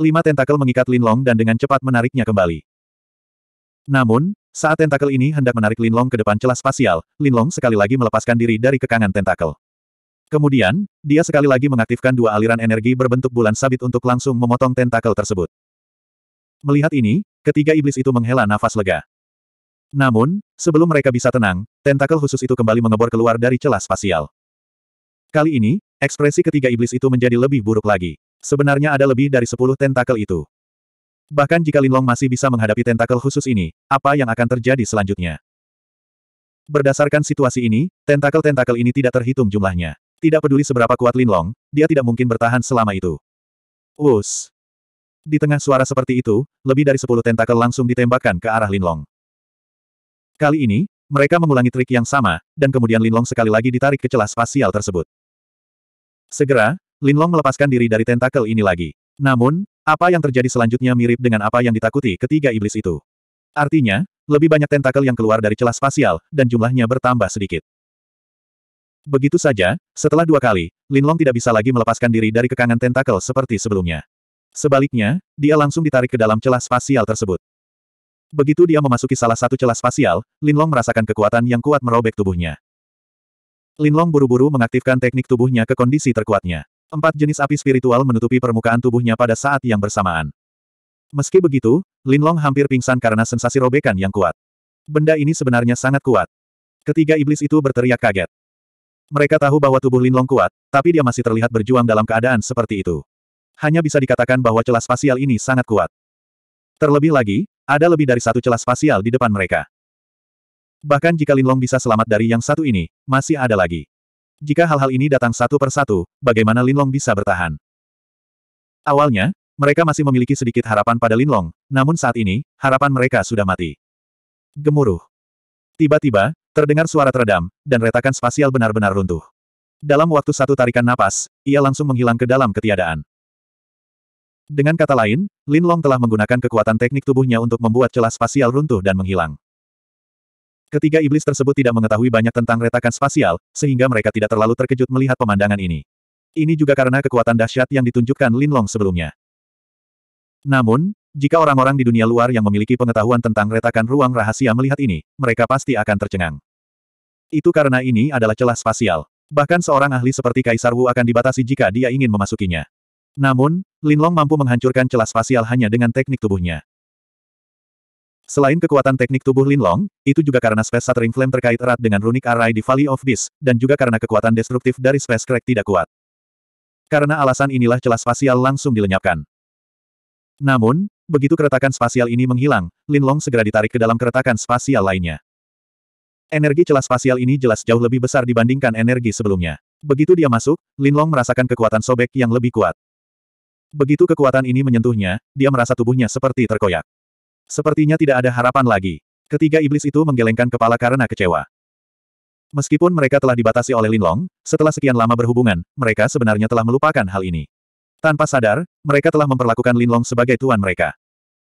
Lima tentakel mengikat Linlong dan dengan cepat menariknya kembali. Namun, saat tentakel ini hendak menarik Linlong ke depan celah spasial, Linlong sekali lagi melepaskan diri dari kekangan tentakel. Kemudian, dia sekali lagi mengaktifkan dua aliran energi berbentuk bulan sabit untuk langsung memotong tentakel tersebut. Melihat ini, ketiga iblis itu menghela nafas lega. Namun, sebelum mereka bisa tenang, tentakel khusus itu kembali mengebor keluar dari celah spasial. Kali ini, ekspresi ketiga iblis itu menjadi lebih buruk lagi. Sebenarnya ada lebih dari sepuluh tentakel itu. Bahkan jika Linlong masih bisa menghadapi tentakel khusus ini, apa yang akan terjadi selanjutnya? Berdasarkan situasi ini, tentakel-tentakel ini tidak terhitung jumlahnya. Tidak peduli seberapa kuat Linlong, dia tidak mungkin bertahan selama itu. Us. Di tengah suara seperti itu, lebih dari sepuluh tentakel langsung ditembakkan ke arah Linlong. Kali ini, mereka mengulangi trik yang sama, dan kemudian Linlong sekali lagi ditarik ke celah spasial tersebut. Segera, Linlong melepaskan diri dari tentakel ini lagi. Namun, apa yang terjadi selanjutnya mirip dengan apa yang ditakuti ketiga iblis itu. Artinya, lebih banyak tentakel yang keluar dari celah spasial, dan jumlahnya bertambah sedikit. Begitu saja, setelah dua kali, Linlong tidak bisa lagi melepaskan diri dari kekangan tentakel seperti sebelumnya. Sebaliknya, dia langsung ditarik ke dalam celah spasial tersebut. Begitu dia memasuki salah satu celah spasial, Linlong merasakan kekuatan yang kuat merobek tubuhnya. Linlong buru-buru mengaktifkan teknik tubuhnya ke kondisi terkuatnya. Empat jenis api spiritual menutupi permukaan tubuhnya pada saat yang bersamaan. Meski begitu, Linlong hampir pingsan karena sensasi robekan yang kuat. Benda ini sebenarnya sangat kuat. Ketiga iblis itu berteriak kaget. Mereka tahu bahwa tubuh Linlong kuat, tapi dia masih terlihat berjuang dalam keadaan seperti itu. Hanya bisa dikatakan bahwa celah spasial ini sangat kuat. Terlebih lagi, ada lebih dari satu celah spasial di depan mereka. Bahkan jika Linlong bisa selamat dari yang satu ini, masih ada lagi. Jika hal-hal ini datang satu persatu, bagaimana Linlong bisa bertahan? Awalnya, mereka masih memiliki sedikit harapan pada Linlong, namun saat ini, harapan mereka sudah mati. Gemuruh. Tiba-tiba, terdengar suara teredam, dan retakan spasial benar-benar runtuh. Dalam waktu satu tarikan napas, ia langsung menghilang ke dalam ketiadaan. Dengan kata lain, Linlong telah menggunakan kekuatan teknik tubuhnya untuk membuat celah spasial runtuh dan menghilang. Ketiga iblis tersebut tidak mengetahui banyak tentang retakan spasial, sehingga mereka tidak terlalu terkejut melihat pemandangan ini. Ini juga karena kekuatan dahsyat yang ditunjukkan Lin Long sebelumnya. Namun, jika orang-orang di dunia luar yang memiliki pengetahuan tentang retakan ruang rahasia melihat ini, mereka pasti akan tercengang. Itu karena ini adalah celah spasial. Bahkan seorang ahli seperti Kaisar Wu akan dibatasi jika dia ingin memasukinya. Namun, Lin Long mampu menghancurkan celah spasial hanya dengan teknik tubuhnya. Selain kekuatan teknik tubuh Linlong, itu juga karena Space Shattering Flame terkait erat dengan Runik array di Valley of Beast, dan juga karena kekuatan destruktif dari Space Crack tidak kuat. Karena alasan inilah celah spasial langsung dilenyapkan. Namun, begitu keretakan spasial ini menghilang, Linlong segera ditarik ke dalam keretakan spasial lainnya. Energi celah spasial ini jelas jauh lebih besar dibandingkan energi sebelumnya. Begitu dia masuk, Linlong merasakan kekuatan sobek yang lebih kuat. Begitu kekuatan ini menyentuhnya, dia merasa tubuhnya seperti terkoyak. Sepertinya tidak ada harapan lagi. Ketiga iblis itu menggelengkan kepala karena kecewa. Meskipun mereka telah dibatasi oleh Linlong, setelah sekian lama berhubungan, mereka sebenarnya telah melupakan hal ini. Tanpa sadar, mereka telah memperlakukan Linlong sebagai tuan mereka.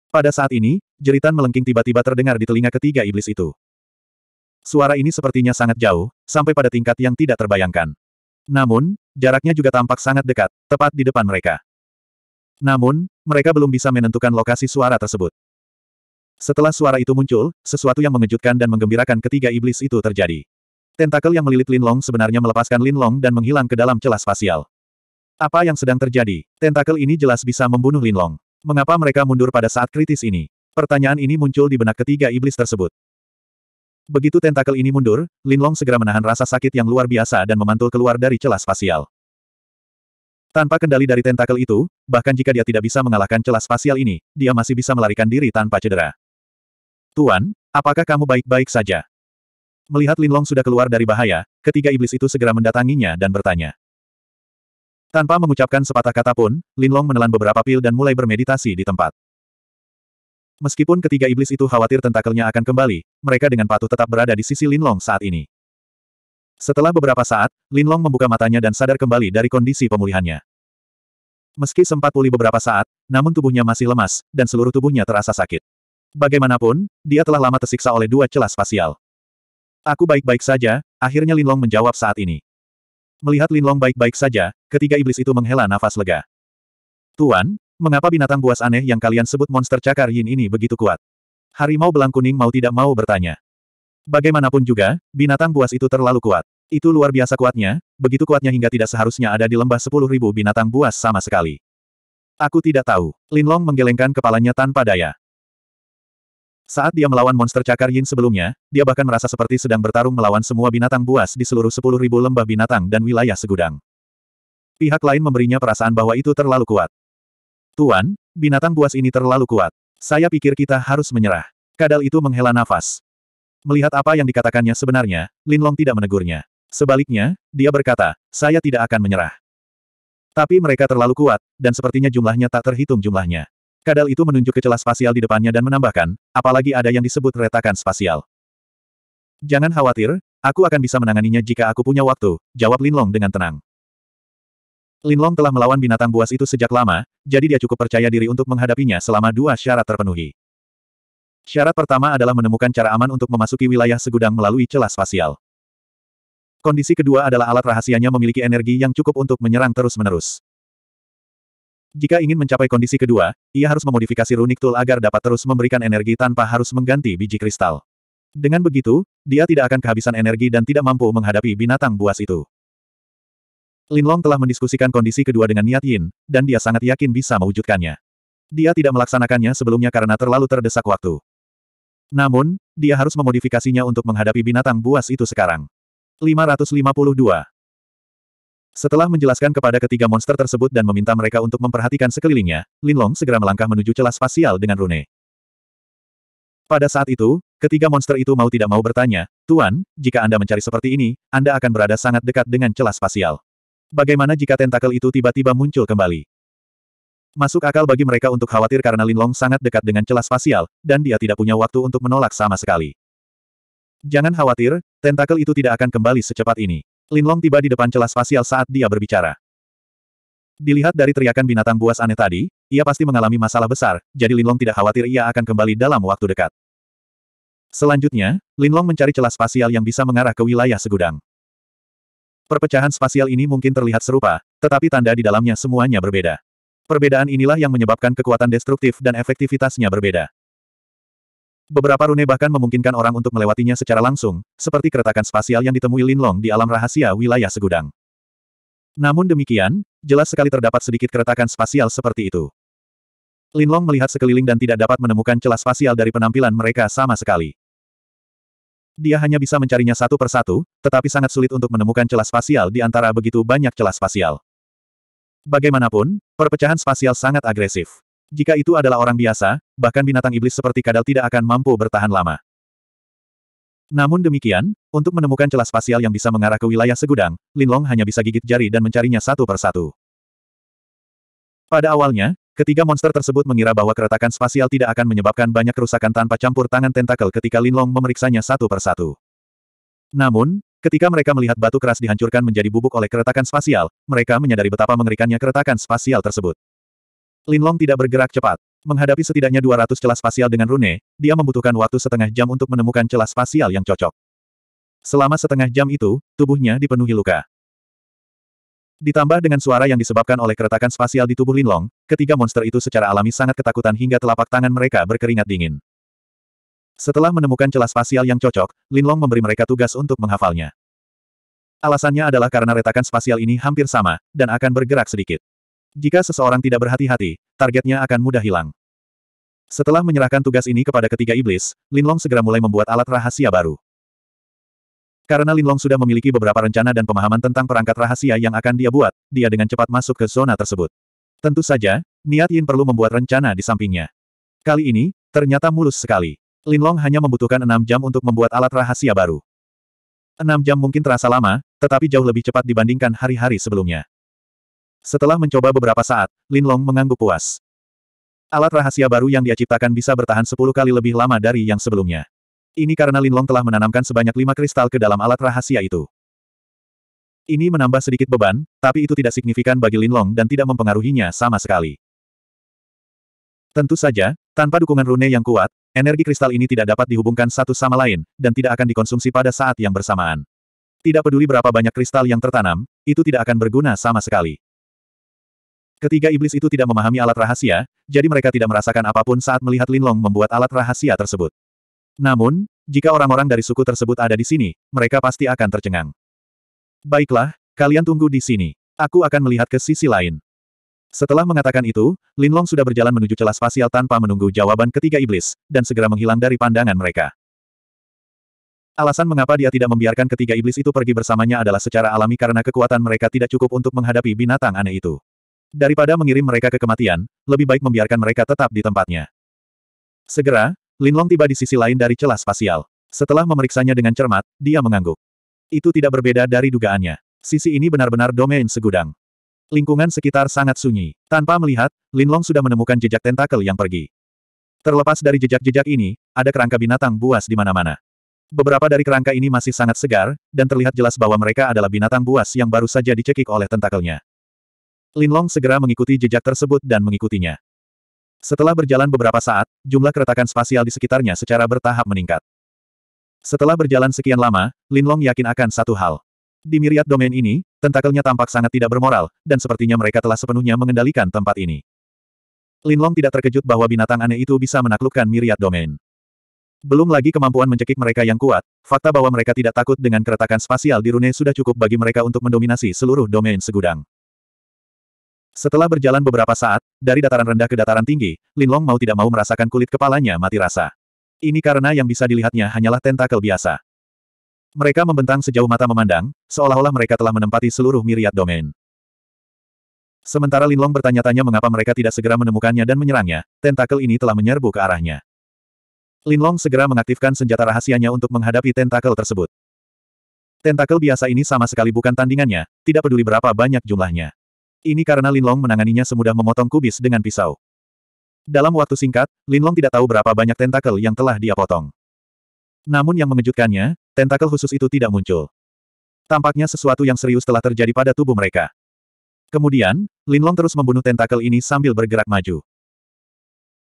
Pada saat ini, jeritan melengking tiba-tiba terdengar di telinga ketiga iblis itu. Suara ini sepertinya sangat jauh, sampai pada tingkat yang tidak terbayangkan. Namun, jaraknya juga tampak sangat dekat, tepat di depan mereka. Namun, mereka belum bisa menentukan lokasi suara tersebut. Setelah suara itu muncul, sesuatu yang mengejutkan dan menggembirakan ketiga iblis itu terjadi. Tentakel yang melilit Linlong sebenarnya melepaskan Linlong dan menghilang ke dalam celah spasial. Apa yang sedang terjadi? Tentakel ini jelas bisa membunuh Linlong. Mengapa mereka mundur pada saat kritis ini? Pertanyaan ini muncul di benak ketiga iblis tersebut. Begitu tentakel ini mundur, Linlong segera menahan rasa sakit yang luar biasa dan memantul keluar dari celah spasial. Tanpa kendali dari tentakel itu, bahkan jika dia tidak bisa mengalahkan celah spasial ini, dia masih bisa melarikan diri tanpa cedera. Tuan, apakah kamu baik-baik saja? Melihat Linlong sudah keluar dari bahaya, ketiga iblis itu segera mendatanginya dan bertanya. Tanpa mengucapkan sepatah kata pun, Linlong menelan beberapa pil dan mulai bermeditasi di tempat. Meskipun ketiga iblis itu khawatir tentakelnya akan kembali, mereka dengan patuh tetap berada di sisi Linlong saat ini. Setelah beberapa saat, Linlong membuka matanya dan sadar kembali dari kondisi pemulihannya. Meski sempat pulih beberapa saat, namun tubuhnya masih lemas, dan seluruh tubuhnya terasa sakit. Bagaimanapun, dia telah lama tersiksa oleh dua celah spasial. Aku baik-baik saja, akhirnya Linlong menjawab saat ini. Melihat Linlong baik-baik saja, ketiga iblis itu menghela nafas lega. Tuan, mengapa binatang buas aneh yang kalian sebut monster cakar yin ini begitu kuat? Harimau belang kuning mau tidak mau bertanya. Bagaimanapun juga, binatang buas itu terlalu kuat. Itu luar biasa kuatnya, begitu kuatnya hingga tidak seharusnya ada di lembah sepuluh ribu binatang buas sama sekali. Aku tidak tahu. Linlong menggelengkan kepalanya tanpa daya. Saat dia melawan monster cakar Yin sebelumnya, dia bahkan merasa seperti sedang bertarung melawan semua binatang buas di seluruh sepuluh ribu lembah binatang dan wilayah segudang. Pihak lain memberinya perasaan bahwa itu terlalu kuat. Tuan, binatang buas ini terlalu kuat. Saya pikir kita harus menyerah. Kadal itu menghela nafas. Melihat apa yang dikatakannya sebenarnya, Lin Long tidak menegurnya. Sebaliknya, dia berkata, saya tidak akan menyerah. Tapi mereka terlalu kuat, dan sepertinya jumlahnya tak terhitung jumlahnya. Kadal itu menunjuk ke celah spasial di depannya dan menambahkan, apalagi ada yang disebut retakan spasial. Jangan khawatir, aku akan bisa menanganinya jika aku punya waktu, jawab Linlong dengan tenang. Linlong telah melawan binatang buas itu sejak lama, jadi dia cukup percaya diri untuk menghadapinya selama dua syarat terpenuhi. Syarat pertama adalah menemukan cara aman untuk memasuki wilayah segudang melalui celah spasial. Kondisi kedua adalah alat rahasianya memiliki energi yang cukup untuk menyerang terus-menerus. Jika ingin mencapai kondisi kedua, ia harus memodifikasi runik tool agar dapat terus memberikan energi tanpa harus mengganti biji kristal. Dengan begitu, dia tidak akan kehabisan energi dan tidak mampu menghadapi binatang buas itu. Linlong telah mendiskusikan kondisi kedua dengan Niat Yin, dan dia sangat yakin bisa mewujudkannya. Dia tidak melaksanakannya sebelumnya karena terlalu terdesak waktu. Namun, dia harus memodifikasinya untuk menghadapi binatang buas itu sekarang. 552. Setelah menjelaskan kepada ketiga monster tersebut dan meminta mereka untuk memperhatikan sekelilingnya, Linlong segera melangkah menuju celah spasial dengan Rune. Pada saat itu, ketiga monster itu mau tidak mau bertanya, Tuan, jika Anda mencari seperti ini, Anda akan berada sangat dekat dengan celah spasial. Bagaimana jika tentakel itu tiba-tiba muncul kembali? Masuk akal bagi mereka untuk khawatir karena Linlong sangat dekat dengan celah spasial, dan dia tidak punya waktu untuk menolak sama sekali. Jangan khawatir, tentakel itu tidak akan kembali secepat ini. Linlong tiba di depan celah spasial saat dia berbicara. Dilihat dari teriakan binatang buas aneh tadi, ia pasti mengalami masalah besar, jadi Linlong tidak khawatir ia akan kembali dalam waktu dekat. Selanjutnya, Linlong mencari celah spasial yang bisa mengarah ke wilayah segudang. Perpecahan spasial ini mungkin terlihat serupa, tetapi tanda di dalamnya semuanya berbeda. Perbedaan inilah yang menyebabkan kekuatan destruktif dan efektivitasnya berbeda. Beberapa rune bahkan memungkinkan orang untuk melewatinya secara langsung, seperti keretakan spasial yang ditemui Linlong di alam rahasia wilayah segudang. Namun demikian, jelas sekali terdapat sedikit keretakan spasial seperti itu. Linlong melihat sekeliling dan tidak dapat menemukan celah spasial dari penampilan mereka sama sekali. Dia hanya bisa mencarinya satu persatu, tetapi sangat sulit untuk menemukan celah spasial di antara begitu banyak celah spasial. Bagaimanapun, perpecahan spasial sangat agresif. Jika itu adalah orang biasa, bahkan binatang iblis seperti kadal tidak akan mampu bertahan lama. Namun demikian, untuk menemukan celah spasial yang bisa mengarah ke wilayah segudang, Linlong hanya bisa gigit jari dan mencarinya satu per satu. Pada awalnya, Ketiga monster tersebut mengira bahwa keretakan spasial tidak akan menyebabkan banyak kerusakan tanpa campur tangan tentakel ketika Linlong memeriksanya satu per satu. Namun, ketika mereka melihat batu keras dihancurkan menjadi bubuk oleh keretakan spasial, mereka menyadari betapa mengerikannya keretakan spasial tersebut. Linlong tidak bergerak cepat. Menghadapi setidaknya 200 celah spasial dengan rune, dia membutuhkan waktu setengah jam untuk menemukan celah spasial yang cocok. Selama setengah jam itu, tubuhnya dipenuhi luka. Ditambah dengan suara yang disebabkan oleh keretakan spasial di tubuh Linlong, ketiga monster itu secara alami sangat ketakutan hingga telapak tangan mereka berkeringat dingin. Setelah menemukan celah spasial yang cocok, Linlong memberi mereka tugas untuk menghafalnya. Alasannya adalah karena retakan spasial ini hampir sama, dan akan bergerak sedikit. Jika seseorang tidak berhati-hati, targetnya akan mudah hilang. Setelah menyerahkan tugas ini kepada ketiga iblis, Linlong segera mulai membuat alat rahasia baru. Karena Linlong sudah memiliki beberapa rencana dan pemahaman tentang perangkat rahasia yang akan dia buat, dia dengan cepat masuk ke zona tersebut. Tentu saja, Niat Yin perlu membuat rencana di sampingnya. Kali ini, ternyata mulus sekali. Linlong hanya membutuhkan enam jam untuk membuat alat rahasia baru. Enam jam mungkin terasa lama, tetapi jauh lebih cepat dibandingkan hari-hari sebelumnya. Setelah mencoba beberapa saat, Lin Long mengangguk puas. Alat rahasia baru yang dia ciptakan bisa bertahan 10 kali lebih lama dari yang sebelumnya. Ini karena Lin Long telah menanamkan sebanyak lima kristal ke dalam alat rahasia itu. Ini menambah sedikit beban, tapi itu tidak signifikan bagi Lin Long dan tidak mempengaruhinya sama sekali. Tentu saja, tanpa dukungan rune yang kuat, energi kristal ini tidak dapat dihubungkan satu sama lain, dan tidak akan dikonsumsi pada saat yang bersamaan. Tidak peduli berapa banyak kristal yang tertanam, itu tidak akan berguna sama sekali. Ketiga iblis itu tidak memahami alat rahasia, jadi mereka tidak merasakan apapun saat melihat Linlong membuat alat rahasia tersebut. Namun, jika orang-orang dari suku tersebut ada di sini, mereka pasti akan tercengang. Baiklah, kalian tunggu di sini. Aku akan melihat ke sisi lain. Setelah mengatakan itu, Linlong sudah berjalan menuju celah spasial tanpa menunggu jawaban ketiga iblis, dan segera menghilang dari pandangan mereka. Alasan mengapa dia tidak membiarkan ketiga iblis itu pergi bersamanya adalah secara alami karena kekuatan mereka tidak cukup untuk menghadapi binatang aneh itu. Daripada mengirim mereka ke kematian, lebih baik membiarkan mereka tetap di tempatnya. Segera, Linlong tiba di sisi lain dari celah spasial. Setelah memeriksanya dengan cermat, dia mengangguk. Itu tidak berbeda dari dugaannya. Sisi ini benar-benar domain segudang. Lingkungan sekitar sangat sunyi. Tanpa melihat, Linlong sudah menemukan jejak tentakel yang pergi. Terlepas dari jejak-jejak ini, ada kerangka binatang buas di mana-mana. Beberapa dari kerangka ini masih sangat segar, dan terlihat jelas bahwa mereka adalah binatang buas yang baru saja dicekik oleh tentakelnya. Linlong segera mengikuti jejak tersebut dan mengikutinya. Setelah berjalan beberapa saat, jumlah keretakan spasial di sekitarnya secara bertahap meningkat. Setelah berjalan sekian lama, Linlong yakin akan satu hal. Di miriat domain ini, tentakelnya tampak sangat tidak bermoral, dan sepertinya mereka telah sepenuhnya mengendalikan tempat ini. Linlong tidak terkejut bahwa binatang aneh itu bisa menaklukkan miriat domain. Belum lagi kemampuan mencekik mereka yang kuat, fakta bahwa mereka tidak takut dengan keretakan spasial di Rune sudah cukup bagi mereka untuk mendominasi seluruh domain segudang. Setelah berjalan beberapa saat, dari dataran rendah ke dataran tinggi, Linlong mau tidak mau merasakan kulit kepalanya mati rasa. Ini karena yang bisa dilihatnya hanyalah tentakel biasa. Mereka membentang sejauh mata memandang, seolah-olah mereka telah menempati seluruh miriat domain. Sementara Linlong bertanya-tanya mengapa mereka tidak segera menemukannya dan menyerangnya, tentakel ini telah menyerbu ke arahnya. Linlong segera mengaktifkan senjata rahasianya untuk menghadapi tentakel tersebut. Tentakel biasa ini sama sekali bukan tandingannya, tidak peduli berapa banyak jumlahnya. Ini karena Linlong menanganinya semudah memotong kubis dengan pisau. Dalam waktu singkat, Linlong tidak tahu berapa banyak tentakel yang telah dia potong. Namun yang mengejutkannya, tentakel khusus itu tidak muncul. Tampaknya sesuatu yang serius telah terjadi pada tubuh mereka. Kemudian, Linlong terus membunuh tentakel ini sambil bergerak maju.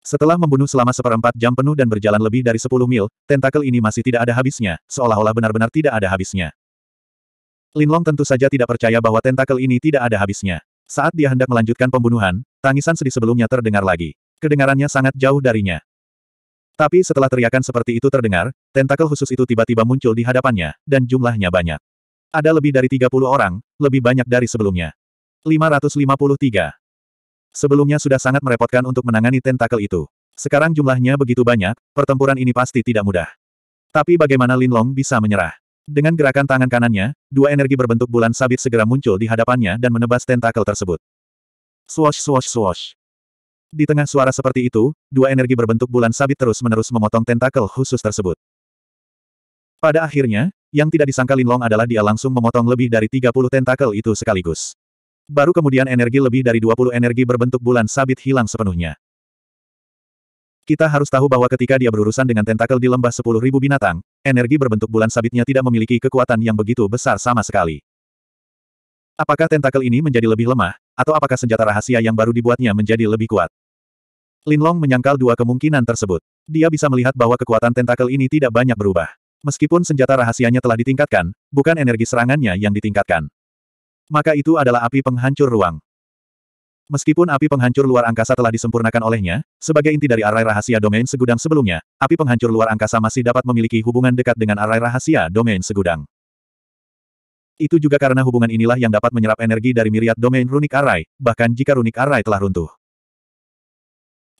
Setelah membunuh selama seperempat jam penuh dan berjalan lebih dari 10 mil, tentakel ini masih tidak ada habisnya, seolah-olah benar-benar tidak ada habisnya. Linlong tentu saja tidak percaya bahwa tentakel ini tidak ada habisnya. Saat dia hendak melanjutkan pembunuhan, tangisan sedih sebelumnya terdengar lagi. Kedengarannya sangat jauh darinya. Tapi setelah teriakan seperti itu terdengar, tentakel khusus itu tiba-tiba muncul di hadapannya, dan jumlahnya banyak. Ada lebih dari 30 orang, lebih banyak dari sebelumnya. 553. Sebelumnya sudah sangat merepotkan untuk menangani tentakel itu. Sekarang jumlahnya begitu banyak, pertempuran ini pasti tidak mudah. Tapi bagaimana Lin Long bisa menyerah? Dengan gerakan tangan kanannya, dua energi berbentuk bulan sabit segera muncul di hadapannya dan menebas tentakel tersebut. Swash swash swash. Di tengah suara seperti itu, dua energi berbentuk bulan sabit terus-menerus memotong tentakel khusus tersebut. Pada akhirnya, yang tidak disangka Linlong adalah dia langsung memotong lebih dari 30 tentakel itu sekaligus. Baru kemudian energi lebih dari 20 energi berbentuk bulan sabit hilang sepenuhnya. Kita harus tahu bahwa ketika dia berurusan dengan tentakel di lembah sepuluh ribu binatang, energi berbentuk bulan sabitnya tidak memiliki kekuatan yang begitu besar sama sekali. Apakah tentakel ini menjadi lebih lemah, atau apakah senjata rahasia yang baru dibuatnya menjadi lebih kuat? Linlong menyangkal dua kemungkinan tersebut. Dia bisa melihat bahwa kekuatan tentakel ini tidak banyak berubah. Meskipun senjata rahasianya telah ditingkatkan, bukan energi serangannya yang ditingkatkan. Maka itu adalah api penghancur ruang. Meskipun api penghancur luar angkasa telah disempurnakan olehnya, sebagai inti dari arai rahasia domain segudang sebelumnya, api penghancur luar angkasa masih dapat memiliki hubungan dekat dengan arai rahasia domain segudang. Itu juga karena hubungan inilah yang dapat menyerap energi dari miriat domain runik arai, bahkan jika runik arai telah runtuh.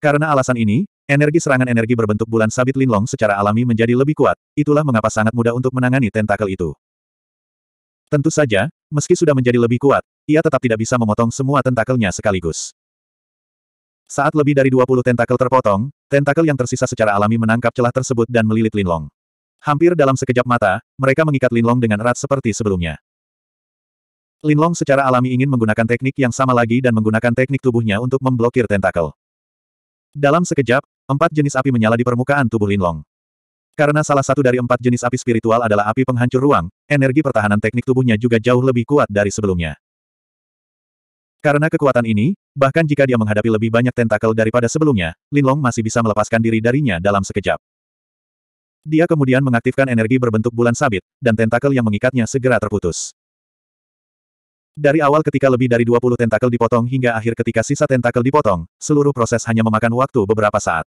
Karena alasan ini, energi serangan energi berbentuk bulan sabit linlong secara alami menjadi lebih kuat, itulah mengapa sangat mudah untuk menangani tentakel itu. Tentu saja, meski sudah menjadi lebih kuat, ia tetap tidak bisa memotong semua tentakelnya sekaligus. Saat lebih dari 20 tentakel terpotong, tentakel yang tersisa secara alami menangkap celah tersebut dan melilit Linlong. Hampir dalam sekejap mata, mereka mengikat Linlong dengan erat seperti sebelumnya. Linlong secara alami ingin menggunakan teknik yang sama lagi dan menggunakan teknik tubuhnya untuk memblokir tentakel. Dalam sekejap, empat jenis api menyala di permukaan tubuh Linlong. Karena salah satu dari empat jenis api spiritual adalah api penghancur ruang, energi pertahanan teknik tubuhnya juga jauh lebih kuat dari sebelumnya. Karena kekuatan ini, bahkan jika dia menghadapi lebih banyak tentakel daripada sebelumnya, Linlong masih bisa melepaskan diri darinya dalam sekejap. Dia kemudian mengaktifkan energi berbentuk bulan sabit, dan tentakel yang mengikatnya segera terputus. Dari awal ketika lebih dari 20 tentakel dipotong hingga akhir ketika sisa tentakel dipotong, seluruh proses hanya memakan waktu beberapa saat.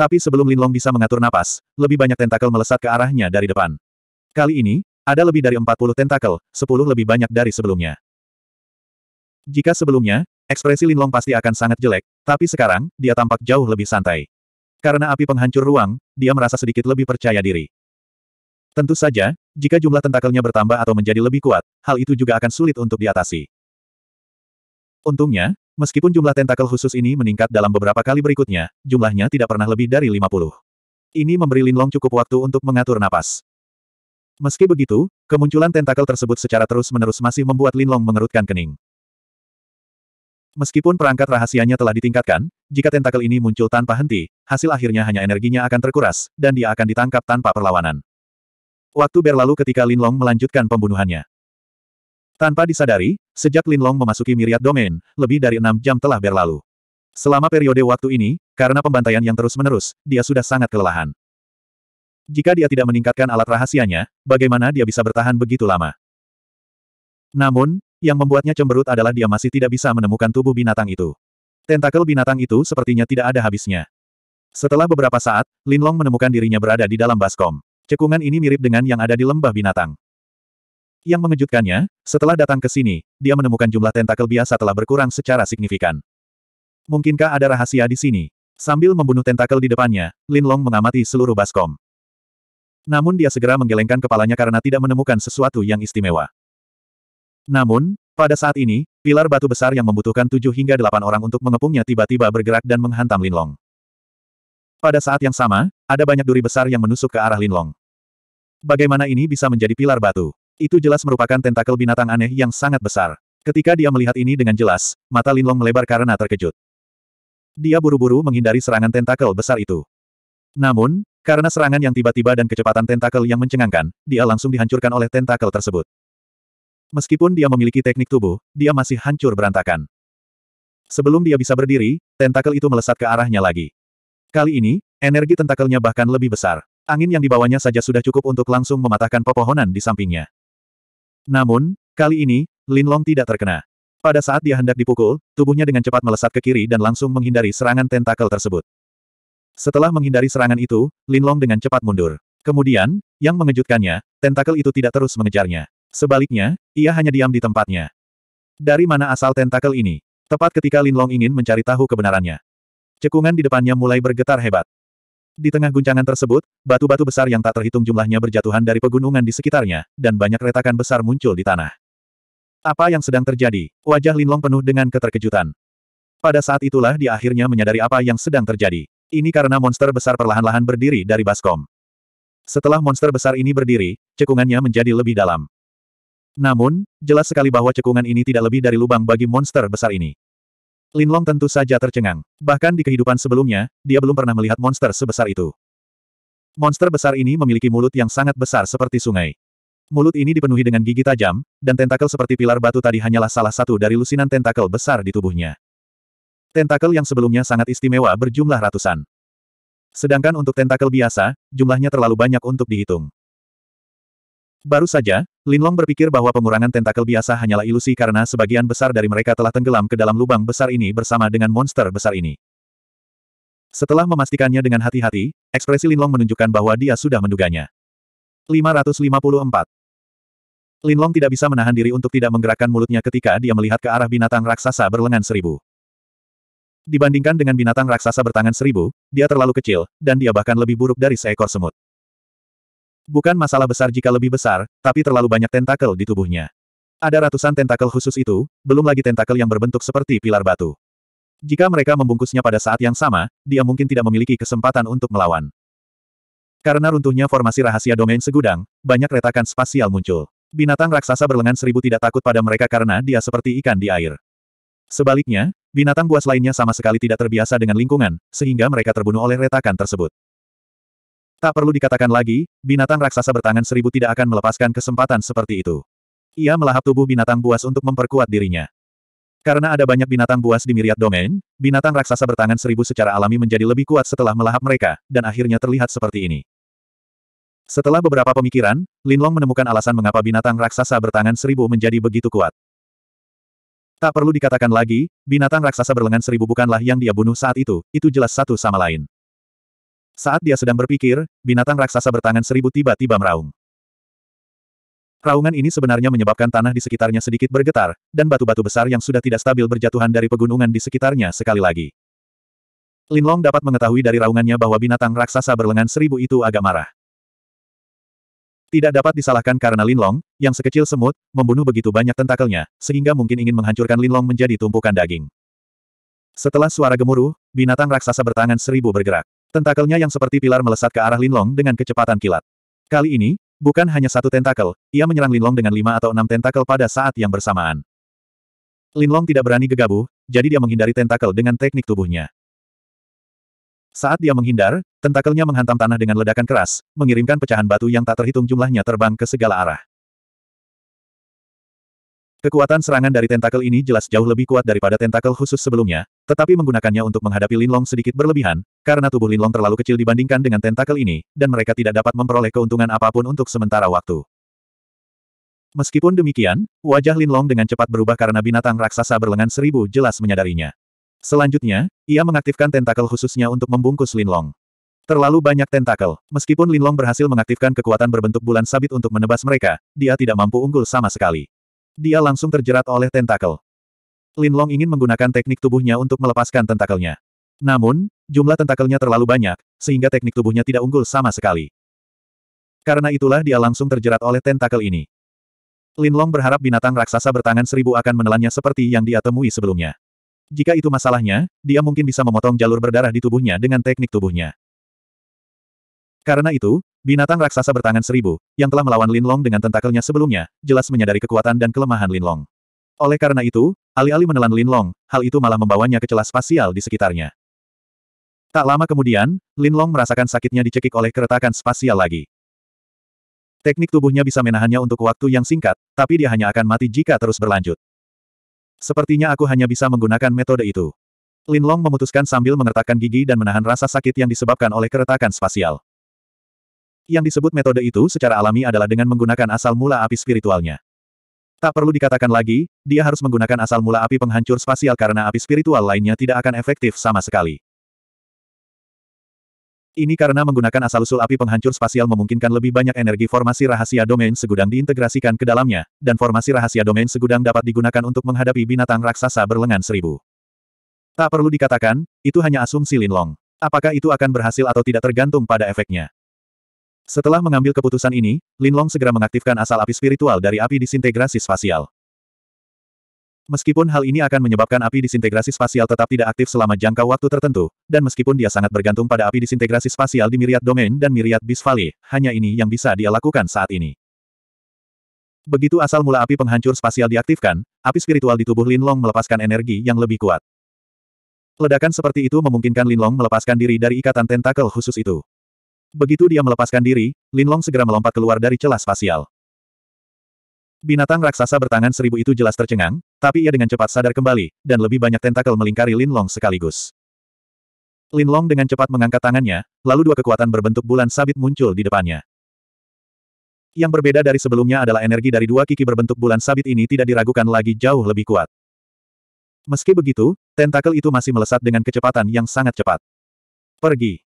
Tapi sebelum Linlong bisa mengatur napas, lebih banyak tentakel melesat ke arahnya dari depan. Kali ini, ada lebih dari 40 tentakel, 10 lebih banyak dari sebelumnya. Jika sebelumnya, ekspresi Linlong pasti akan sangat jelek, tapi sekarang, dia tampak jauh lebih santai. Karena api penghancur ruang, dia merasa sedikit lebih percaya diri. Tentu saja, jika jumlah tentakelnya bertambah atau menjadi lebih kuat, hal itu juga akan sulit untuk diatasi. Untungnya, Meskipun jumlah tentakel khusus ini meningkat dalam beberapa kali berikutnya, jumlahnya tidak pernah lebih dari 50. Ini memberi Linlong cukup waktu untuk mengatur napas. Meski begitu, kemunculan tentakel tersebut secara terus-menerus masih membuat Linlong mengerutkan kening. Meskipun perangkat rahasianya telah ditingkatkan, jika tentakel ini muncul tanpa henti, hasil akhirnya hanya energinya akan terkuras, dan dia akan ditangkap tanpa perlawanan. Waktu berlalu ketika Linlong melanjutkan pembunuhannya. Tanpa disadari, sejak Linlong memasuki miriat domain, lebih dari enam jam telah berlalu. Selama periode waktu ini, karena pembantaian yang terus-menerus, dia sudah sangat kelelahan. Jika dia tidak meningkatkan alat rahasianya, bagaimana dia bisa bertahan begitu lama? Namun, yang membuatnya cemberut adalah dia masih tidak bisa menemukan tubuh binatang itu. Tentakel binatang itu sepertinya tidak ada habisnya. Setelah beberapa saat, Linlong menemukan dirinya berada di dalam baskom. Cekungan ini mirip dengan yang ada di lembah binatang. Yang mengejutkannya, setelah datang ke sini, dia menemukan jumlah tentakel biasa telah berkurang secara signifikan. Mungkinkah ada rahasia di sini? Sambil membunuh tentakel di depannya, Lin Long mengamati seluruh baskom. Namun dia segera menggelengkan kepalanya karena tidak menemukan sesuatu yang istimewa. Namun, pada saat ini, pilar batu besar yang membutuhkan tujuh hingga delapan orang untuk mengepungnya tiba-tiba bergerak dan menghantam Lin Long. Pada saat yang sama, ada banyak duri besar yang menusuk ke arah Lin Long. Bagaimana ini bisa menjadi pilar batu? Itu jelas merupakan tentakel binatang aneh yang sangat besar. Ketika dia melihat ini dengan jelas, mata Linlong melebar karena terkejut. Dia buru-buru menghindari serangan tentakel besar itu. Namun, karena serangan yang tiba-tiba dan kecepatan tentakel yang mencengangkan, dia langsung dihancurkan oleh tentakel tersebut. Meskipun dia memiliki teknik tubuh, dia masih hancur berantakan. Sebelum dia bisa berdiri, tentakel itu melesat ke arahnya lagi. Kali ini, energi tentakelnya bahkan lebih besar. Angin yang dibawanya saja sudah cukup untuk langsung mematahkan pepohonan di sampingnya. Namun, kali ini, Linlong tidak terkena. Pada saat dia hendak dipukul, tubuhnya dengan cepat melesat ke kiri dan langsung menghindari serangan tentakel tersebut. Setelah menghindari serangan itu, Linlong dengan cepat mundur. Kemudian, yang mengejutkannya, tentakel itu tidak terus mengejarnya. Sebaliknya, ia hanya diam di tempatnya. Dari mana asal tentakel ini? Tepat ketika Linlong ingin mencari tahu kebenarannya. Cekungan di depannya mulai bergetar hebat. Di tengah guncangan tersebut, batu-batu besar yang tak terhitung jumlahnya berjatuhan dari pegunungan di sekitarnya, dan banyak retakan besar muncul di tanah. Apa yang sedang terjadi? Wajah Linlong penuh dengan keterkejutan. Pada saat itulah dia akhirnya menyadari apa yang sedang terjadi. Ini karena monster besar perlahan-lahan berdiri dari baskom. Setelah monster besar ini berdiri, cekungannya menjadi lebih dalam. Namun, jelas sekali bahwa cekungan ini tidak lebih dari lubang bagi monster besar ini. Linlong tentu saja tercengang. Bahkan di kehidupan sebelumnya, dia belum pernah melihat monster sebesar itu. Monster besar ini memiliki mulut yang sangat besar seperti sungai. Mulut ini dipenuhi dengan gigi tajam, dan tentakel seperti pilar batu tadi hanyalah salah satu dari lusinan tentakel besar di tubuhnya. Tentakel yang sebelumnya sangat istimewa berjumlah ratusan. Sedangkan untuk tentakel biasa, jumlahnya terlalu banyak untuk dihitung. Baru saja, Linlong berpikir bahwa pengurangan tentakel biasa hanyalah ilusi karena sebagian besar dari mereka telah tenggelam ke dalam lubang besar ini bersama dengan monster besar ini. Setelah memastikannya dengan hati-hati, ekspresi Linlong menunjukkan bahwa dia sudah menduganya. 554. Linlong tidak bisa menahan diri untuk tidak menggerakkan mulutnya ketika dia melihat ke arah binatang raksasa berlengan seribu. Dibandingkan dengan binatang raksasa bertangan seribu, dia terlalu kecil, dan dia bahkan lebih buruk dari seekor semut. Bukan masalah besar jika lebih besar, tapi terlalu banyak tentakel di tubuhnya. Ada ratusan tentakel khusus itu, belum lagi tentakel yang berbentuk seperti pilar batu. Jika mereka membungkusnya pada saat yang sama, dia mungkin tidak memiliki kesempatan untuk melawan. Karena runtuhnya formasi rahasia domain segudang, banyak retakan spasial muncul. Binatang raksasa berlengan seribu tidak takut pada mereka karena dia seperti ikan di air. Sebaliknya, binatang buas lainnya sama sekali tidak terbiasa dengan lingkungan, sehingga mereka terbunuh oleh retakan tersebut. Tak perlu dikatakan lagi, binatang raksasa bertangan seribu tidak akan melepaskan kesempatan seperti itu. Ia melahap tubuh binatang buas untuk memperkuat dirinya. Karena ada banyak binatang buas di miriat domain, binatang raksasa bertangan seribu secara alami menjadi lebih kuat setelah melahap mereka, dan akhirnya terlihat seperti ini. Setelah beberapa pemikiran, Lin Long menemukan alasan mengapa binatang raksasa bertangan seribu menjadi begitu kuat. Tak perlu dikatakan lagi, binatang raksasa berlengan seribu bukanlah yang dia bunuh saat itu, itu jelas satu sama lain. Saat dia sedang berpikir, binatang raksasa bertangan seribu tiba-tiba meraung. Raungan ini sebenarnya menyebabkan tanah di sekitarnya sedikit bergetar, dan batu-batu besar yang sudah tidak stabil berjatuhan dari pegunungan di sekitarnya sekali lagi. Linlong dapat mengetahui dari raungannya bahwa binatang raksasa berlengan seribu itu agak marah. Tidak dapat disalahkan karena Linlong, yang sekecil semut, membunuh begitu banyak tentakelnya, sehingga mungkin ingin menghancurkan Linlong menjadi tumpukan daging. Setelah suara gemuruh, binatang raksasa bertangan seribu bergerak. Tentakelnya yang seperti pilar melesat ke arah Linlong dengan kecepatan kilat. Kali ini, bukan hanya satu tentakel, ia menyerang Linlong dengan lima atau enam tentakel pada saat yang bersamaan. Linlong tidak berani gegabah, jadi dia menghindari tentakel dengan teknik tubuhnya. Saat dia menghindar, tentakelnya menghantam tanah dengan ledakan keras, mengirimkan pecahan batu yang tak terhitung jumlahnya terbang ke segala arah. Kekuatan serangan dari tentakel ini jelas jauh lebih kuat daripada tentakel khusus sebelumnya, tetapi menggunakannya untuk menghadapi Linlong sedikit berlebihan, karena tubuh Linlong terlalu kecil dibandingkan dengan tentakel ini, dan mereka tidak dapat memperoleh keuntungan apapun untuk sementara waktu. Meskipun demikian, wajah Linlong dengan cepat berubah karena binatang raksasa berlengan seribu jelas menyadarinya. Selanjutnya, ia mengaktifkan tentakel khususnya untuk membungkus Linlong. Terlalu banyak tentakel. Meskipun Linlong berhasil mengaktifkan kekuatan berbentuk bulan sabit untuk menebas mereka, dia tidak mampu unggul sama sekali dia langsung terjerat oleh tentakel. Lin Long ingin menggunakan teknik tubuhnya untuk melepaskan tentakelnya. Namun, jumlah tentakelnya terlalu banyak, sehingga teknik tubuhnya tidak unggul sama sekali. Karena itulah dia langsung terjerat oleh tentakel ini. Lin Long berharap binatang raksasa bertangan seribu akan menelannya seperti yang dia temui sebelumnya. Jika itu masalahnya, dia mungkin bisa memotong jalur berdarah di tubuhnya dengan teknik tubuhnya. Karena itu, Binatang raksasa bertangan seribu, yang telah melawan Linlong dengan tentakelnya sebelumnya, jelas menyadari kekuatan dan kelemahan Linlong. Oleh karena itu, alih-alih menelan Linlong, hal itu malah membawanya ke celah spasial di sekitarnya. Tak lama kemudian, Linlong merasakan sakitnya dicekik oleh keretakan spasial lagi. Teknik tubuhnya bisa menahannya untuk waktu yang singkat, tapi dia hanya akan mati jika terus berlanjut. Sepertinya aku hanya bisa menggunakan metode itu. Linlong memutuskan sambil mengertakkan gigi dan menahan rasa sakit yang disebabkan oleh keretakan spasial yang disebut metode itu secara alami adalah dengan menggunakan asal mula api spiritualnya. Tak perlu dikatakan lagi, dia harus menggunakan asal mula api penghancur spasial karena api spiritual lainnya tidak akan efektif sama sekali. Ini karena menggunakan asal-usul api penghancur spasial memungkinkan lebih banyak energi formasi rahasia domain segudang diintegrasikan ke dalamnya, dan formasi rahasia domain segudang dapat digunakan untuk menghadapi binatang raksasa berlengan seribu. Tak perlu dikatakan, itu hanya asumsi Linlong. Apakah itu akan berhasil atau tidak tergantung pada efeknya. Setelah mengambil keputusan ini, Linlong segera mengaktifkan asal api spiritual dari api disintegrasi spasial. Meskipun hal ini akan menyebabkan api disintegrasi spasial tetap tidak aktif selama jangka waktu tertentu, dan meskipun dia sangat bergantung pada api disintegrasi spasial di myriad Domain dan myriad Bisfali, Valley, hanya ini yang bisa dia lakukan saat ini. Begitu asal mula api penghancur spasial diaktifkan, api spiritual di tubuh Linlong melepaskan energi yang lebih kuat. Ledakan seperti itu memungkinkan Linlong melepaskan diri dari ikatan tentakel khusus itu. Begitu dia melepaskan diri, Linlong segera melompat keluar dari celah spasial. Binatang raksasa bertangan seribu itu jelas tercengang, tapi ia dengan cepat sadar kembali, dan lebih banyak tentakel melingkari Linlong sekaligus. Linlong dengan cepat mengangkat tangannya, lalu dua kekuatan berbentuk bulan sabit muncul di depannya. Yang berbeda dari sebelumnya adalah energi dari dua kiki berbentuk bulan sabit ini tidak diragukan lagi jauh lebih kuat. Meski begitu, tentakel itu masih melesat dengan kecepatan yang sangat cepat. Pergi.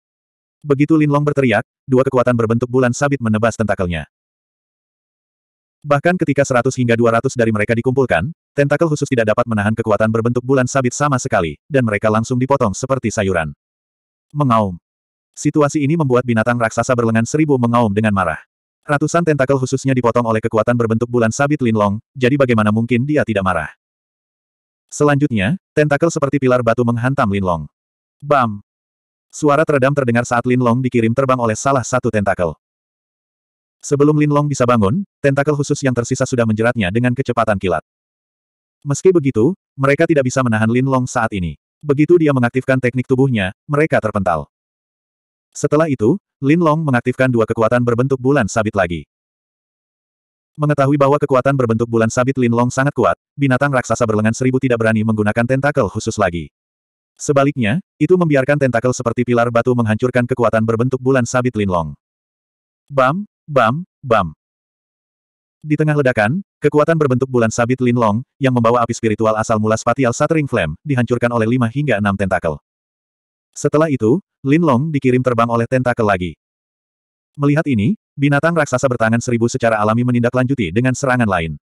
Begitu Lin Long berteriak, dua kekuatan berbentuk bulan sabit menebas tentakelnya. Bahkan ketika 100 hingga 200 dari mereka dikumpulkan, tentakel khusus tidak dapat menahan kekuatan berbentuk bulan sabit sama sekali, dan mereka langsung dipotong seperti sayuran. Mengaum. Situasi ini membuat binatang raksasa berlengan seribu mengaum dengan marah. Ratusan tentakel khususnya dipotong oleh kekuatan berbentuk bulan sabit Lin Long, jadi bagaimana mungkin dia tidak marah? Selanjutnya, tentakel seperti pilar batu menghantam Lin Long. Bam! Suara teredam terdengar saat Lin Long dikirim terbang oleh salah satu tentakel. Sebelum Lin Long bisa bangun, tentakel khusus yang tersisa sudah menjeratnya dengan kecepatan kilat. Meski begitu, mereka tidak bisa menahan Lin Long saat ini. Begitu dia mengaktifkan teknik tubuhnya, mereka terpental. Setelah itu, Lin Long mengaktifkan dua kekuatan berbentuk bulan sabit lagi. Mengetahui bahwa kekuatan berbentuk bulan sabit Lin Long sangat kuat, binatang raksasa berlengan seribu tidak berani menggunakan tentakel khusus lagi. Sebaliknya, itu membiarkan tentakel seperti pilar batu menghancurkan kekuatan berbentuk bulan sabit Linlong. Bam, bam, bam. Di tengah ledakan, kekuatan berbentuk bulan sabit Linlong, yang membawa api spiritual asal mula Spatial Shattering Flame, dihancurkan oleh lima hingga enam tentakel. Setelah itu, Linlong dikirim terbang oleh tentakel lagi. Melihat ini, binatang raksasa bertangan seribu secara alami menindaklanjuti dengan serangan lain.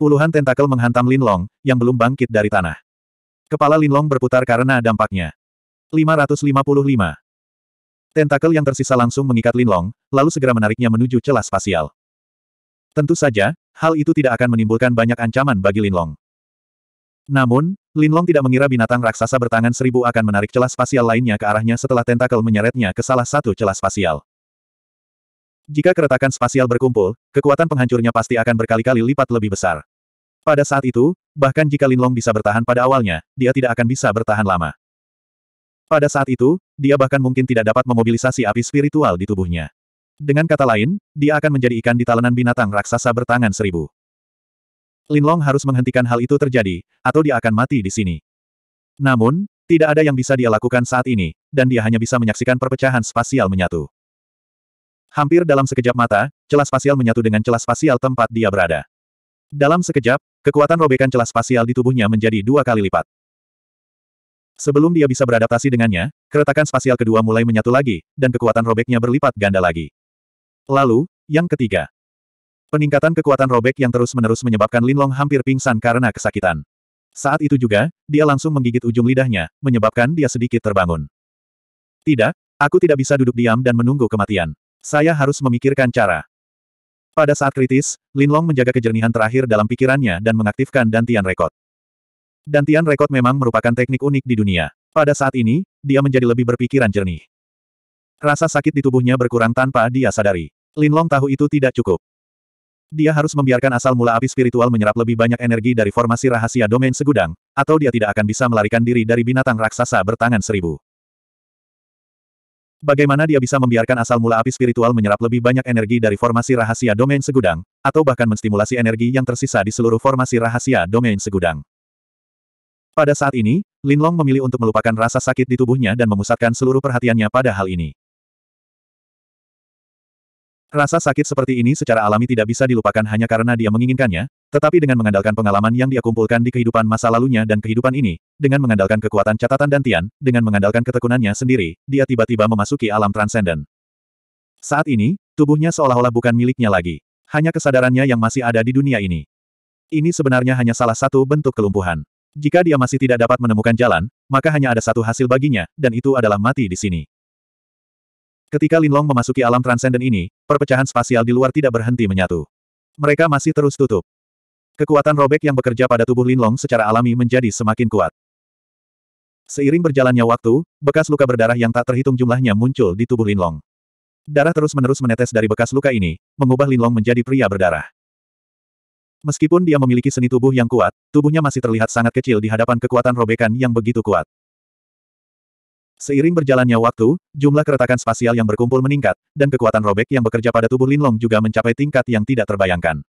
Puluhan tentakel menghantam Linlong, yang belum bangkit dari tanah. Kepala Linlong berputar karena dampaknya. 555. Tentakel yang tersisa langsung mengikat Linlong, lalu segera menariknya menuju celah spasial. Tentu saja, hal itu tidak akan menimbulkan banyak ancaman bagi Linlong. Namun, Linlong tidak mengira binatang raksasa bertangan seribu akan menarik celah spasial lainnya ke arahnya setelah tentakel menyeretnya ke salah satu celah spasial. Jika keretakan spasial berkumpul, kekuatan penghancurnya pasti akan berkali-kali lipat lebih besar. Pada saat itu, bahkan jika Linlong bisa bertahan pada awalnya, dia tidak akan bisa bertahan lama. Pada saat itu, dia bahkan mungkin tidak dapat memobilisasi api spiritual di tubuhnya. Dengan kata lain, dia akan menjadi ikan di talenan binatang raksasa bertangan seribu. Linlong harus menghentikan hal itu terjadi, atau dia akan mati di sini. Namun, tidak ada yang bisa dia lakukan saat ini, dan dia hanya bisa menyaksikan perpecahan spasial menyatu. Hampir dalam sekejap mata, celah spasial menyatu dengan celah spasial tempat dia berada. Dalam sekejap, Kekuatan robekan celah spasial di tubuhnya menjadi dua kali lipat. Sebelum dia bisa beradaptasi dengannya, keretakan spasial kedua mulai menyatu lagi, dan kekuatan robeknya berlipat ganda lagi. Lalu, yang ketiga. Peningkatan kekuatan robek yang terus-menerus menyebabkan Linlong hampir pingsan karena kesakitan. Saat itu juga, dia langsung menggigit ujung lidahnya, menyebabkan dia sedikit terbangun. Tidak, aku tidak bisa duduk diam dan menunggu kematian. Saya harus memikirkan cara. Pada saat kritis, Linlong menjaga kejernihan terakhir dalam pikirannya dan mengaktifkan Dantian Rekod. Dantian Rekod memang merupakan teknik unik di dunia. Pada saat ini, dia menjadi lebih berpikiran jernih. Rasa sakit di tubuhnya berkurang tanpa dia sadari. Linlong tahu itu tidak cukup. Dia harus membiarkan asal mula api spiritual menyerap lebih banyak energi dari formasi rahasia domain segudang, atau dia tidak akan bisa melarikan diri dari binatang raksasa bertangan seribu. Bagaimana dia bisa membiarkan asal mula api spiritual menyerap lebih banyak energi dari formasi rahasia domain segudang, atau bahkan menstimulasi energi yang tersisa di seluruh formasi rahasia domain segudang. Pada saat ini, Lin Long memilih untuk melupakan rasa sakit di tubuhnya dan memusatkan seluruh perhatiannya pada hal ini. Rasa sakit seperti ini secara alami tidak bisa dilupakan hanya karena dia menginginkannya, tetapi dengan mengandalkan pengalaman yang dia kumpulkan di kehidupan masa lalunya dan kehidupan ini, dengan mengandalkan kekuatan catatan dan Tian, dengan mengandalkan ketekunannya sendiri, dia tiba-tiba memasuki alam transenden. Saat ini, tubuhnya seolah-olah bukan miliknya lagi. Hanya kesadarannya yang masih ada di dunia ini. Ini sebenarnya hanya salah satu bentuk kelumpuhan. Jika dia masih tidak dapat menemukan jalan, maka hanya ada satu hasil baginya, dan itu adalah mati di sini. Ketika Linlong memasuki alam transenden ini, perpecahan spasial di luar tidak berhenti menyatu. Mereka masih terus tutup. Kekuatan robek yang bekerja pada tubuh Linlong secara alami menjadi semakin kuat. Seiring berjalannya waktu, bekas luka berdarah yang tak terhitung jumlahnya muncul di tubuh Linlong. Darah terus-menerus menetes dari bekas luka ini, mengubah Linlong menjadi pria berdarah. Meskipun dia memiliki seni tubuh yang kuat, tubuhnya masih terlihat sangat kecil di hadapan kekuatan robekan yang begitu kuat. Seiring berjalannya waktu, jumlah keretakan spasial yang berkumpul meningkat, dan kekuatan robek yang bekerja pada tubuh Linlong juga mencapai tingkat yang tidak terbayangkan.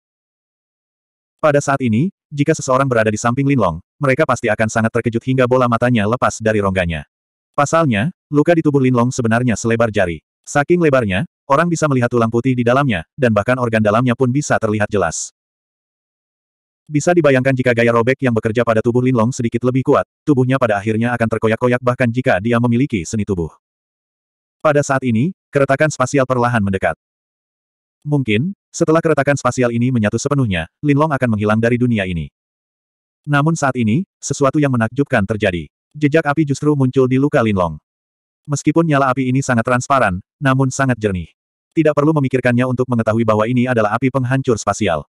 Pada saat ini, jika seseorang berada di samping Linlong, mereka pasti akan sangat terkejut hingga bola matanya lepas dari rongganya. Pasalnya, luka di tubuh Linlong sebenarnya selebar jari. Saking lebarnya, orang bisa melihat tulang putih di dalamnya, dan bahkan organ dalamnya pun bisa terlihat jelas. Bisa dibayangkan jika gaya robek yang bekerja pada tubuh Linlong sedikit lebih kuat, tubuhnya pada akhirnya akan terkoyak-koyak bahkan jika dia memiliki seni tubuh. Pada saat ini, keretakan spasial perlahan mendekat. Mungkin, setelah keretakan spasial ini menyatu sepenuhnya, Linlong akan menghilang dari dunia ini. Namun saat ini, sesuatu yang menakjubkan terjadi. Jejak api justru muncul di luka Linlong. Meskipun nyala api ini sangat transparan, namun sangat jernih. Tidak perlu memikirkannya untuk mengetahui bahwa ini adalah api penghancur spasial.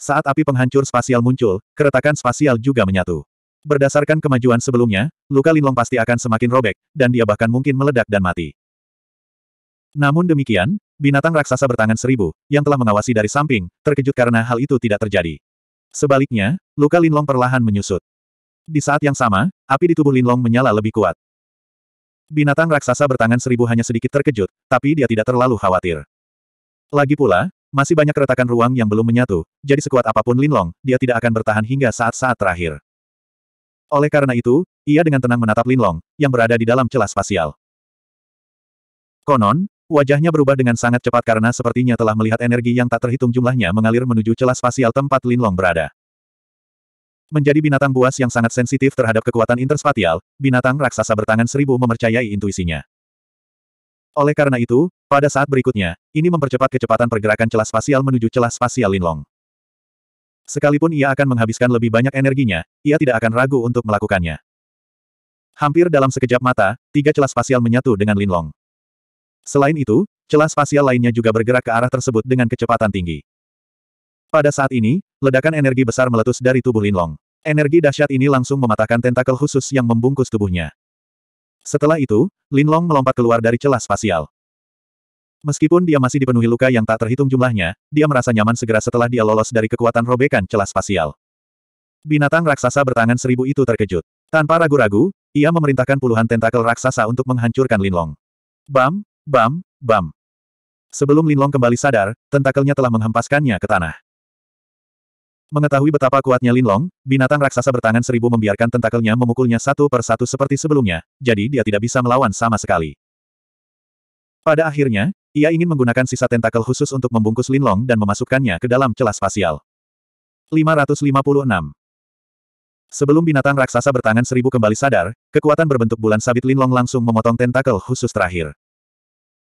Saat api penghancur spasial muncul, keretakan spasial juga menyatu. Berdasarkan kemajuan sebelumnya, luka Linlong pasti akan semakin robek, dan dia bahkan mungkin meledak dan mati. Namun demikian, binatang raksasa bertangan seribu, yang telah mengawasi dari samping, terkejut karena hal itu tidak terjadi. Sebaliknya, luka Linlong perlahan menyusut. Di saat yang sama, api di tubuh Linlong menyala lebih kuat. Binatang raksasa bertangan seribu hanya sedikit terkejut, tapi dia tidak terlalu khawatir. Lagi pula, masih banyak keretakan ruang yang belum menyatu, jadi sekuat apapun Linlong, dia tidak akan bertahan hingga saat-saat terakhir. Oleh karena itu, ia dengan tenang menatap Linlong, yang berada di dalam celah spasial. Konon, wajahnya berubah dengan sangat cepat karena sepertinya telah melihat energi yang tak terhitung jumlahnya mengalir menuju celah spasial tempat Linlong berada. Menjadi binatang buas yang sangat sensitif terhadap kekuatan interspatial, binatang raksasa bertangan seribu memercayai intuisinya. Oleh karena itu, pada saat berikutnya, ini mempercepat kecepatan pergerakan celah spasial menuju celah spasial Linlong. Sekalipun ia akan menghabiskan lebih banyak energinya, ia tidak akan ragu untuk melakukannya. Hampir dalam sekejap mata, tiga celah spasial menyatu dengan Linlong. Selain itu, celah spasial lainnya juga bergerak ke arah tersebut dengan kecepatan tinggi. Pada saat ini, ledakan energi besar meletus dari tubuh Linlong. Energi dahsyat ini langsung mematahkan tentakel khusus yang membungkus tubuhnya. Setelah itu, Lin Long melompat keluar dari celah spasial. Meskipun dia masih dipenuhi luka yang tak terhitung jumlahnya, dia merasa nyaman segera setelah dia lolos dari kekuatan robekan celah spasial. Binatang raksasa bertangan seribu itu terkejut. Tanpa ragu-ragu, ia memerintahkan puluhan tentakel raksasa untuk menghancurkan Lin Long. Bam, bam, bam. Sebelum Lin Long kembali sadar, tentakelnya telah menghempaskannya ke tanah. Mengetahui betapa kuatnya Linlong, binatang raksasa bertangan seribu membiarkan tentakelnya memukulnya satu per satu seperti sebelumnya, jadi dia tidak bisa melawan sama sekali. Pada akhirnya, ia ingin menggunakan sisa tentakel khusus untuk membungkus Linlong dan memasukkannya ke dalam celah spasial. 556 Sebelum binatang raksasa bertangan seribu kembali sadar, kekuatan berbentuk bulan sabit Linlong langsung memotong tentakel khusus terakhir.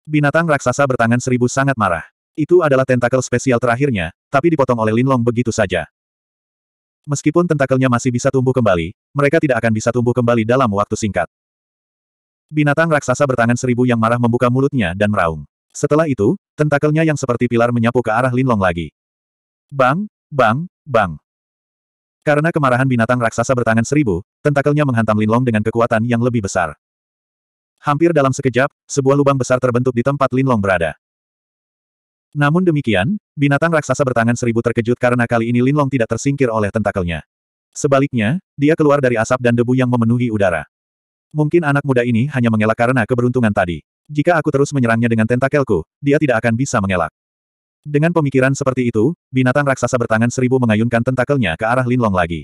Binatang raksasa bertangan seribu sangat marah. Itu adalah tentakel spesial terakhirnya, tapi dipotong oleh Linlong begitu saja. Meskipun tentakelnya masih bisa tumbuh kembali, mereka tidak akan bisa tumbuh kembali dalam waktu singkat. Binatang raksasa bertangan seribu yang marah membuka mulutnya dan meraung. Setelah itu, tentakelnya yang seperti pilar menyapu ke arah Linlong lagi. Bang, bang, bang. Karena kemarahan binatang raksasa bertangan seribu, tentakelnya menghantam Linlong dengan kekuatan yang lebih besar. Hampir dalam sekejap, sebuah lubang besar terbentuk di tempat Linlong berada. Namun demikian, binatang raksasa bertangan seribu terkejut karena kali ini Linlong tidak tersingkir oleh tentakelnya. Sebaliknya, dia keluar dari asap dan debu yang memenuhi udara. Mungkin anak muda ini hanya mengelak karena keberuntungan tadi. Jika aku terus menyerangnya dengan tentakelku, dia tidak akan bisa mengelak. Dengan pemikiran seperti itu, binatang raksasa bertangan seribu mengayunkan tentakelnya ke arah Linlong lagi.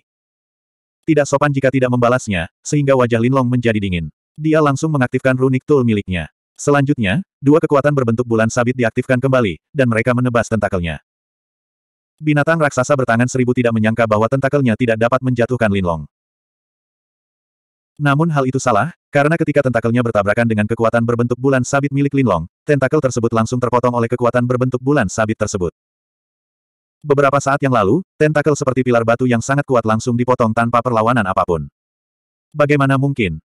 Tidak sopan jika tidak membalasnya, sehingga wajah Linlong menjadi dingin. Dia langsung mengaktifkan runik tool miliknya. Selanjutnya, dua kekuatan berbentuk bulan sabit diaktifkan kembali, dan mereka menebas tentakelnya. Binatang raksasa bertangan seribu tidak menyangka bahwa tentakelnya tidak dapat menjatuhkan Linlong. Namun hal itu salah, karena ketika tentakelnya bertabrakan dengan kekuatan berbentuk bulan sabit milik Linlong, tentakel tersebut langsung terpotong oleh kekuatan berbentuk bulan sabit tersebut. Beberapa saat yang lalu, tentakel seperti pilar batu yang sangat kuat langsung dipotong tanpa perlawanan apapun. Bagaimana mungkin?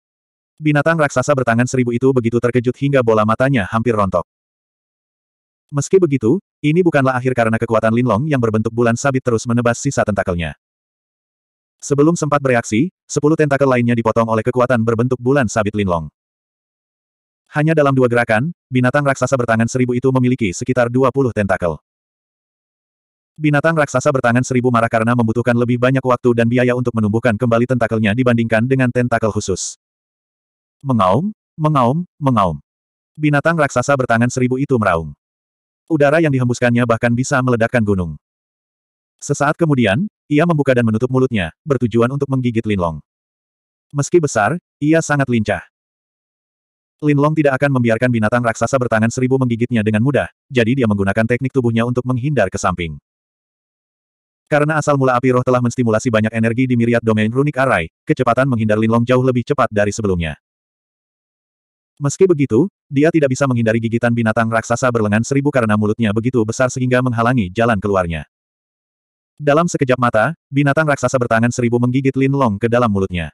Binatang raksasa bertangan seribu itu begitu terkejut hingga bola matanya hampir rontok. Meski begitu, ini bukanlah akhir karena kekuatan Linlong yang berbentuk bulan sabit terus menebas sisa tentakelnya. Sebelum sempat bereaksi, sepuluh tentakel lainnya dipotong oleh kekuatan berbentuk bulan sabit Linlong. Hanya dalam dua gerakan, binatang raksasa bertangan seribu itu memiliki sekitar dua puluh tentakel. Binatang raksasa bertangan seribu marah karena membutuhkan lebih banyak waktu dan biaya untuk menumbuhkan kembali tentakelnya dibandingkan dengan tentakel khusus. Mengaum, mengaum, mengaum. Binatang raksasa bertangan seribu itu meraung. Udara yang dihembuskannya bahkan bisa meledakkan gunung. Sesaat kemudian, ia membuka dan menutup mulutnya, bertujuan untuk menggigit Linlong. Meski besar, ia sangat lincah. Linlong tidak akan membiarkan binatang raksasa bertangan seribu menggigitnya dengan mudah, jadi dia menggunakan teknik tubuhnya untuk menghindar ke samping. Karena asal mula api roh telah menstimulasi banyak energi di miriat domain runik arai, kecepatan menghindar Linlong jauh lebih cepat dari sebelumnya. Meski begitu, dia tidak bisa menghindari gigitan binatang raksasa berlengan seribu karena mulutnya begitu besar sehingga menghalangi jalan keluarnya. Dalam sekejap mata, binatang raksasa bertangan seribu menggigit Lin Long ke dalam mulutnya.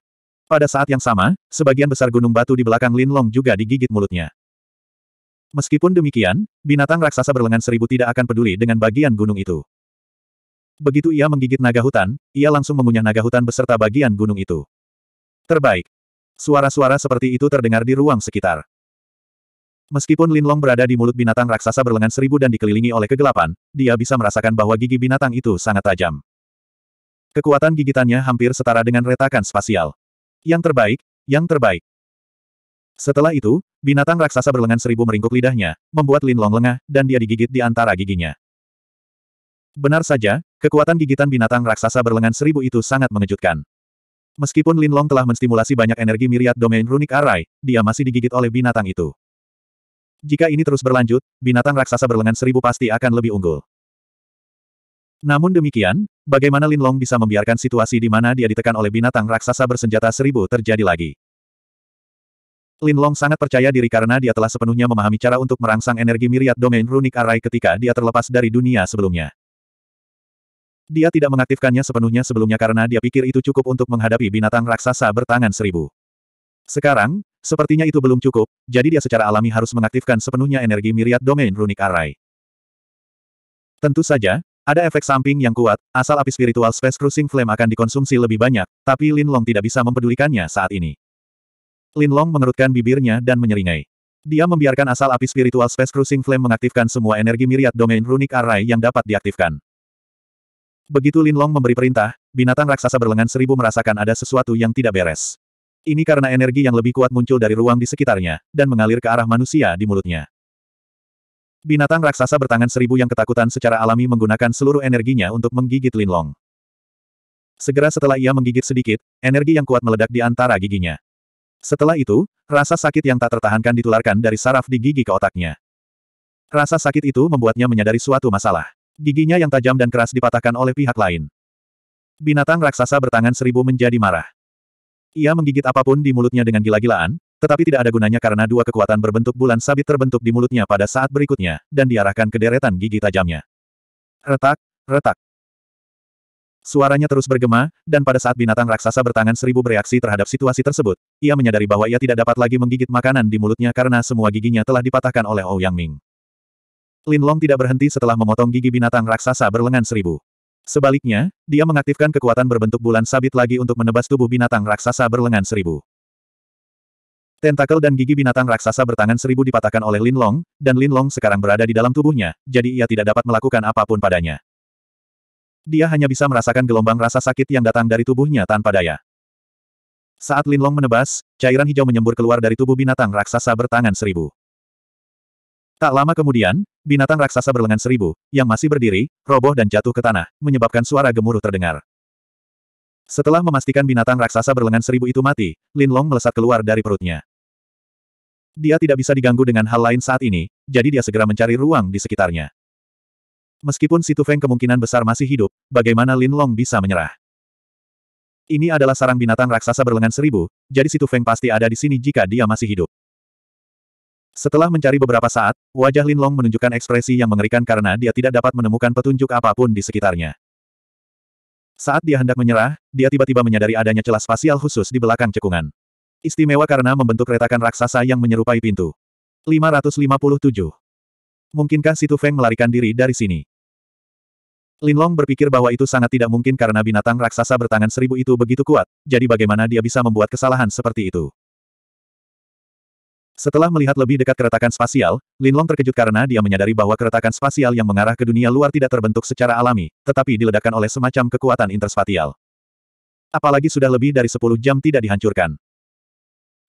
Pada saat yang sama, sebagian besar gunung batu di belakang Lin Long juga digigit mulutnya. Meskipun demikian, binatang raksasa berlengan seribu tidak akan peduli dengan bagian gunung itu. Begitu ia menggigit naga hutan, ia langsung mengunyah naga hutan beserta bagian gunung itu. Terbaik, Suara-suara seperti itu terdengar di ruang sekitar. Meskipun Linlong berada di mulut binatang raksasa berlengan seribu dan dikelilingi oleh kegelapan, dia bisa merasakan bahwa gigi binatang itu sangat tajam. Kekuatan gigitannya hampir setara dengan retakan spasial. Yang terbaik, yang terbaik. Setelah itu, binatang raksasa berlengan seribu meringkuk lidahnya, membuat Linlong lengah, dan dia digigit di antara giginya. Benar saja, kekuatan gigitan binatang raksasa berlengan seribu itu sangat mengejutkan. Meskipun Lin Long telah menstimulasi banyak energi miriat domain runik arai, dia masih digigit oleh binatang itu. Jika ini terus berlanjut, binatang raksasa berlengan seribu pasti akan lebih unggul. Namun demikian, bagaimana Lin Long bisa membiarkan situasi di mana dia ditekan oleh binatang raksasa bersenjata seribu terjadi lagi? Lin Long sangat percaya diri karena dia telah sepenuhnya memahami cara untuk merangsang energi miriat domain runik arai ketika dia terlepas dari dunia sebelumnya. Dia tidak mengaktifkannya sepenuhnya sebelumnya karena dia pikir itu cukup untuk menghadapi binatang raksasa bertangan seribu. Sekarang, sepertinya itu belum cukup, jadi dia secara alami harus mengaktifkan sepenuhnya energi miriat domain runik array. Tentu saja, ada efek samping yang kuat, asal api spiritual Space Cruising Flame akan dikonsumsi lebih banyak, tapi Lin Long tidak bisa mempedulikannya saat ini. Lin Long mengerutkan bibirnya dan menyeringai. Dia membiarkan asal api spiritual Space Cruising Flame mengaktifkan semua energi miriat domain runik array yang dapat diaktifkan. Begitu Lin Long memberi perintah, binatang raksasa berlengan seribu merasakan ada sesuatu yang tidak beres. Ini karena energi yang lebih kuat muncul dari ruang di sekitarnya, dan mengalir ke arah manusia di mulutnya. Binatang raksasa bertangan seribu yang ketakutan secara alami menggunakan seluruh energinya untuk menggigit Lin Long. Segera setelah ia menggigit sedikit, energi yang kuat meledak di antara giginya. Setelah itu, rasa sakit yang tak tertahankan ditularkan dari saraf di gigi ke otaknya. Rasa sakit itu membuatnya menyadari suatu masalah. Giginya yang tajam dan keras dipatahkan oleh pihak lain. Binatang raksasa bertangan seribu menjadi marah. Ia menggigit apapun di mulutnya dengan gila-gilaan, tetapi tidak ada gunanya karena dua kekuatan berbentuk bulan sabit terbentuk di mulutnya pada saat berikutnya, dan diarahkan ke deretan gigi tajamnya. Retak, retak. Suaranya terus bergema, dan pada saat binatang raksasa bertangan seribu bereaksi terhadap situasi tersebut, ia menyadari bahwa ia tidak dapat lagi menggigit makanan di mulutnya karena semua giginya telah dipatahkan oleh Ouyang oh Ming. Lin Long tidak berhenti setelah memotong gigi binatang raksasa berlengan seribu. Sebaliknya, dia mengaktifkan kekuatan berbentuk bulan sabit lagi untuk menebas tubuh binatang raksasa berlengan seribu. Tentakel dan gigi binatang raksasa bertangan seribu dipatahkan oleh Lin Long, dan Lin Long sekarang berada di dalam tubuhnya, jadi ia tidak dapat melakukan apapun padanya. Dia hanya bisa merasakan gelombang rasa sakit yang datang dari tubuhnya tanpa daya. Saat Lin Long menebas, cairan hijau menyembur keluar dari tubuh binatang raksasa bertangan seribu. Tak lama kemudian, binatang raksasa berlengan seribu, yang masih berdiri, roboh dan jatuh ke tanah, menyebabkan suara gemuruh terdengar. Setelah memastikan binatang raksasa berlengan seribu itu mati, Lin Long melesat keluar dari perutnya. Dia tidak bisa diganggu dengan hal lain saat ini, jadi dia segera mencari ruang di sekitarnya. Meskipun Situ Feng kemungkinan besar masih hidup, bagaimana Lin Long bisa menyerah? Ini adalah sarang binatang raksasa berlengan seribu, jadi Situ Feng pasti ada di sini jika dia masih hidup. Setelah mencari beberapa saat, wajah Lin Long menunjukkan ekspresi yang mengerikan karena dia tidak dapat menemukan petunjuk apapun di sekitarnya. Saat dia hendak menyerah, dia tiba-tiba menyadari adanya celah spasial khusus di belakang cekungan. Istimewa karena membentuk retakan raksasa yang menyerupai pintu. 557. Mungkinkah Situ Feng melarikan diri dari sini? Lin Long berpikir bahwa itu sangat tidak mungkin karena binatang raksasa bertangan seribu itu begitu kuat, jadi bagaimana dia bisa membuat kesalahan seperti itu? Setelah melihat lebih dekat keretakan spasial, Linlong terkejut karena dia menyadari bahwa keretakan spasial yang mengarah ke dunia luar tidak terbentuk secara alami, tetapi diledakkan oleh semacam kekuatan interspatial. Apalagi sudah lebih dari 10 jam tidak dihancurkan.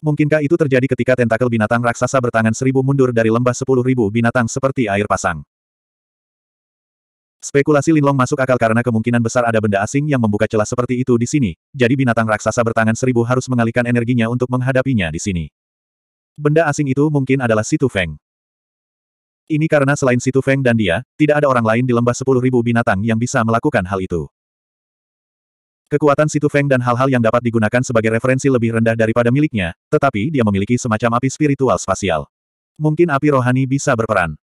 Mungkinkah itu terjadi ketika tentakel binatang raksasa bertangan seribu mundur dari lembah sepuluh ribu binatang seperti air pasang? Spekulasi Linlong masuk akal karena kemungkinan besar ada benda asing yang membuka celah seperti itu di sini, jadi binatang raksasa bertangan seribu harus mengalihkan energinya untuk menghadapinya di sini. Benda asing itu mungkin adalah Situ Feng. Ini karena selain Situ Feng dan dia, tidak ada orang lain di lembah sepuluh ribu binatang yang bisa melakukan hal itu. Kekuatan Situ Feng dan hal-hal yang dapat digunakan sebagai referensi lebih rendah daripada miliknya, tetapi dia memiliki semacam api spiritual spasial. Mungkin api rohani bisa berperan.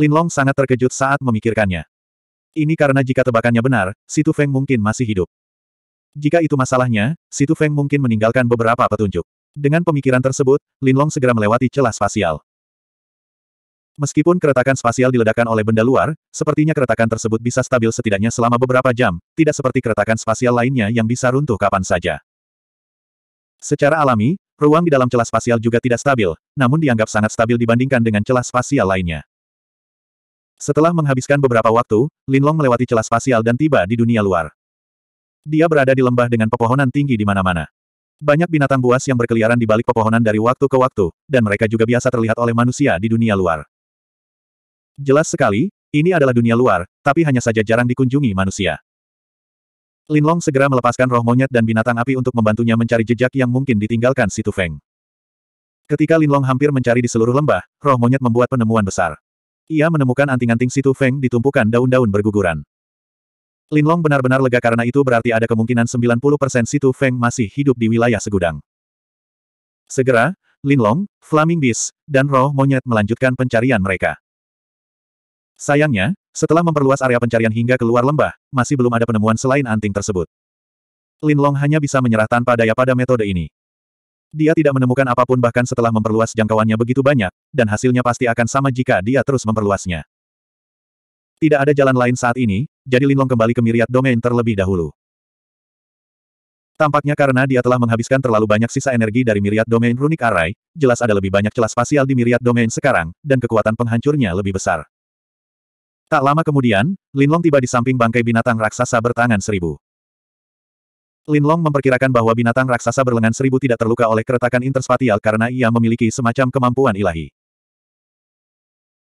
Lin Long sangat terkejut saat memikirkannya. Ini karena jika tebakannya benar, Situ Feng mungkin masih hidup. Jika itu masalahnya, Situ Feng mungkin meninggalkan beberapa petunjuk. Dengan pemikiran tersebut, Linlong segera melewati celah spasial. Meskipun keretakan spasial diledakkan oleh benda luar, sepertinya keretakan tersebut bisa stabil setidaknya selama beberapa jam, tidak seperti keretakan spasial lainnya yang bisa runtuh kapan saja. Secara alami, ruang di dalam celah spasial juga tidak stabil, namun dianggap sangat stabil dibandingkan dengan celah spasial lainnya. Setelah menghabiskan beberapa waktu, Linlong melewati celah spasial dan tiba di dunia luar. Dia berada di lembah dengan pepohonan tinggi di mana-mana. Banyak binatang buas yang berkeliaran di balik pepohonan dari waktu ke waktu, dan mereka juga biasa terlihat oleh manusia di dunia luar. Jelas sekali, ini adalah dunia luar, tapi hanya saja jarang dikunjungi manusia. Linlong segera melepaskan roh monyet dan binatang api untuk membantunya mencari jejak yang mungkin ditinggalkan si Tufeng. Ketika Linlong hampir mencari di seluruh lembah, roh monyet membuat penemuan besar. Ia menemukan anting-anting si Tufeng ditumpukan daun-daun berguguran. Linlong benar-benar lega karena itu berarti ada kemungkinan 90% Situ Feng masih hidup di wilayah segudang. Segera, Linlong, Flaming Beast, dan Roh Monyet melanjutkan pencarian mereka. Sayangnya, setelah memperluas area pencarian hingga keluar lembah, masih belum ada penemuan selain anting tersebut. Linlong hanya bisa menyerah tanpa daya pada metode ini. Dia tidak menemukan apapun bahkan setelah memperluas jangkauannya begitu banyak, dan hasilnya pasti akan sama jika dia terus memperluasnya. Tidak ada jalan lain saat ini, jadi Linlong kembali ke Miriat Domain terlebih dahulu. Tampaknya karena dia telah menghabiskan terlalu banyak sisa energi dari Miriat Domain Runic Array, jelas ada lebih banyak celah spasial di Miriat Domain sekarang, dan kekuatan penghancurnya lebih besar. Tak lama kemudian, Linlong tiba di samping bangkai binatang raksasa bertangan seribu. Linlong memperkirakan bahwa binatang raksasa berlengan seribu tidak terluka oleh keretakan interspatial karena ia memiliki semacam kemampuan ilahi.